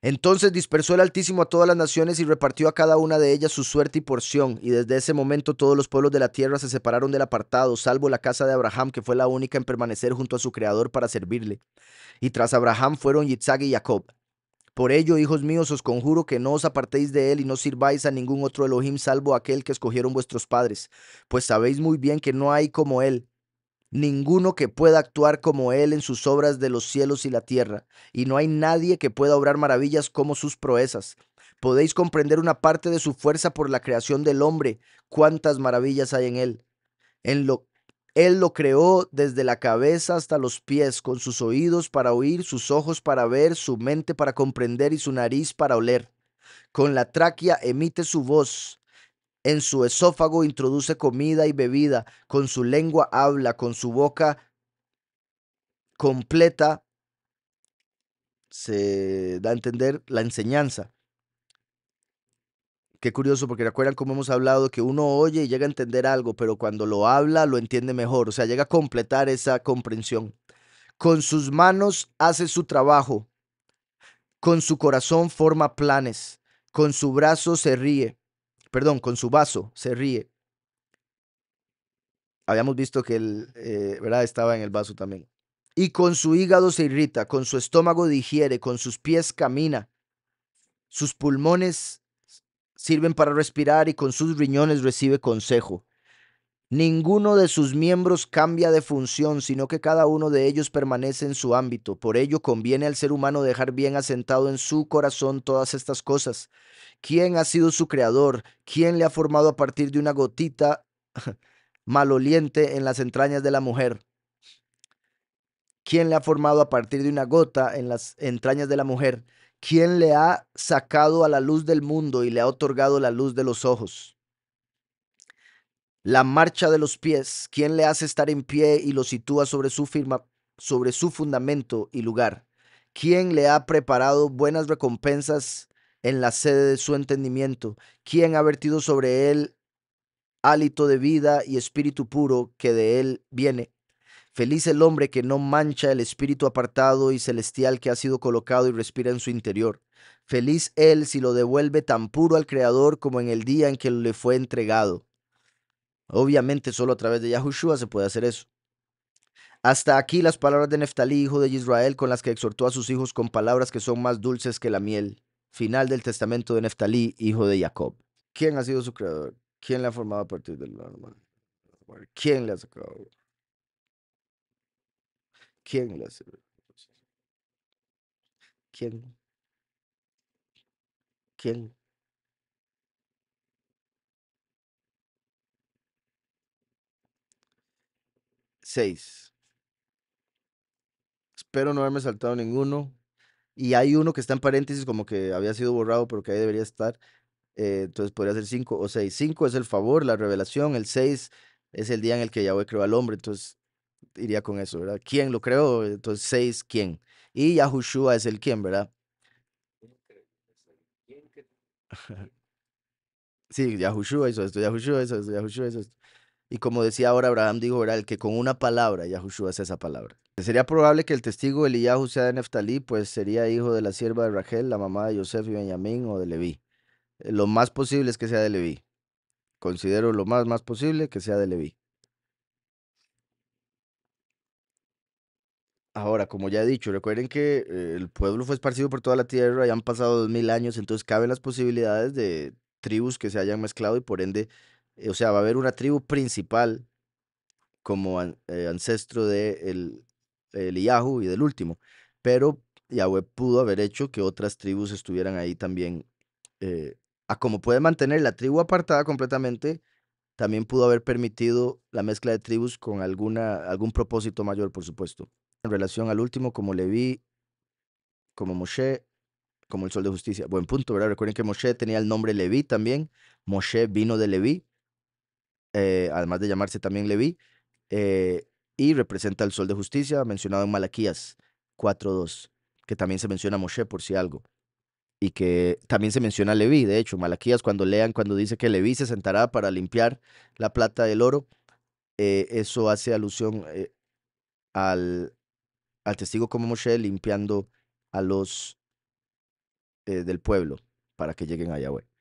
Entonces dispersó el Altísimo a todas las naciones y repartió a cada una de ellas su suerte y porción, y desde ese momento todos los pueblos de la tierra se separaron del apartado, salvo la casa de Abraham, que fue la única en permanecer junto a su Creador para servirle. Y tras Abraham fueron Yitzhak y Jacob. Por ello, hijos míos, os conjuro que no os apartéis de él y no sirváis a ningún otro Elohim salvo aquel que escogieron vuestros padres, pues sabéis muy bien que no hay como él, ninguno que pueda actuar como él en sus obras de los cielos y la tierra, y no hay nadie que pueda obrar maravillas como sus proezas. Podéis comprender una parte de su fuerza por la creación del hombre, cuántas maravillas hay en él. En lo él lo creó desde la cabeza hasta los pies, con sus oídos para oír, sus ojos para ver, su mente para comprender y su nariz para oler. Con la tráquea emite su voz. En su esófago introduce comida y bebida, con su lengua habla, con su boca completa se da a entender la enseñanza. Qué curioso, porque recuerdan cómo hemos hablado que uno oye y llega a entender algo, pero cuando lo habla lo entiende mejor, o sea, llega a completar esa comprensión. Con sus manos hace su trabajo, con su corazón forma planes, con su brazo se ríe, perdón, con su vaso se ríe. Habíamos visto que él, eh, ¿verdad? Estaba en el vaso también. Y con su hígado se irrita, con su estómago digiere, con sus pies camina, sus pulmones sirven para respirar y con sus riñones recibe consejo. Ninguno de sus miembros cambia de función, sino que cada uno de ellos permanece en su ámbito. Por ello conviene al ser humano dejar bien asentado en su corazón todas estas cosas. ¿Quién ha sido su creador? ¿Quién le ha formado a partir de una gotita maloliente en las entrañas de la mujer? ¿Quién le ha formado a partir de una gota en las entrañas de la mujer? ¿Quién le ha sacado a la luz del mundo y le ha otorgado la luz de los ojos. La marcha de los pies, quien le hace estar en pie y lo sitúa sobre su firma, sobre su fundamento y lugar. Quien le ha preparado buenas recompensas en la sede de su entendimiento. Quien ha vertido sobre él hálito de vida y espíritu puro que de él viene Feliz el hombre que no mancha el espíritu apartado y celestial que ha sido colocado y respira en su interior. Feliz él si lo devuelve tan puro al Creador como en el día en que le fue entregado. Obviamente solo a través de Yahushua se puede hacer eso. Hasta aquí las palabras de Neftalí, hijo de Israel, con las que exhortó a sus hijos con palabras que son más dulces que la miel. Final del testamento de Neftalí, hijo de Jacob. ¿Quién ha sido su creador? ¿Quién le ha formado a partir del normal? ¿Quién le ha sacado? ¿Quién le hace? ¿Quién? ¿Quién? Seis. Espero no haberme saltado ninguno. Y hay uno que está en paréntesis, como que había sido borrado, pero que ahí debería estar. Eh, entonces podría ser cinco o seis. Cinco es el favor, la revelación. El seis es el día en el que Yahweh creó al hombre. Entonces iría con eso, ¿verdad? ¿Quién lo creó? Entonces, seis, ¿quién? Y Yahushua es el quién, ¿verdad? Sí, Yahushua hizo esto, Yahushua hizo esto, Yahushua hizo esto. Y como decía ahora, Abraham dijo, ¿verdad? El que con una palabra, Yahushua es esa palabra. Sería probable que el testigo Eliyahu sea de Neftalí, pues sería hijo de la sierva de Raquel, la mamá de Yosef y Benjamín o de Leví. Eh, lo más posible es que sea de Leví. Considero lo más, más posible que sea de Leví. Ahora, como ya he dicho, recuerden que eh, el pueblo fue esparcido por toda la tierra y han pasado dos mil años, entonces caben las posibilidades de tribus que se hayan mezclado y por ende, eh, o sea, va a haber una tribu principal como eh, ancestro de el, y del último, pero Yahweh pudo haber hecho que otras tribus estuvieran ahí también. a como puede mantener la tribu apartada completamente, también pudo haber permitido la mezcla de tribus con alguna, algún propósito mayor, por supuesto en relación al último como Leví, como Moshe, como el sol de justicia. Buen punto, ¿verdad? Recuerden que Moshe tenía el nombre Leví también. Moshe vino de Leví, eh, además de llamarse también Leví, eh, y representa el sol de justicia mencionado en Malaquías 4.2, que también se menciona Moshe por si algo. Y que también se menciona a Leví, de hecho, Malaquías cuando lean, cuando dice que Leví se sentará para limpiar la plata del oro, eh, eso hace alusión al, al testigo como Moshe limpiando a los eh, del pueblo para que lleguen a Yahweh.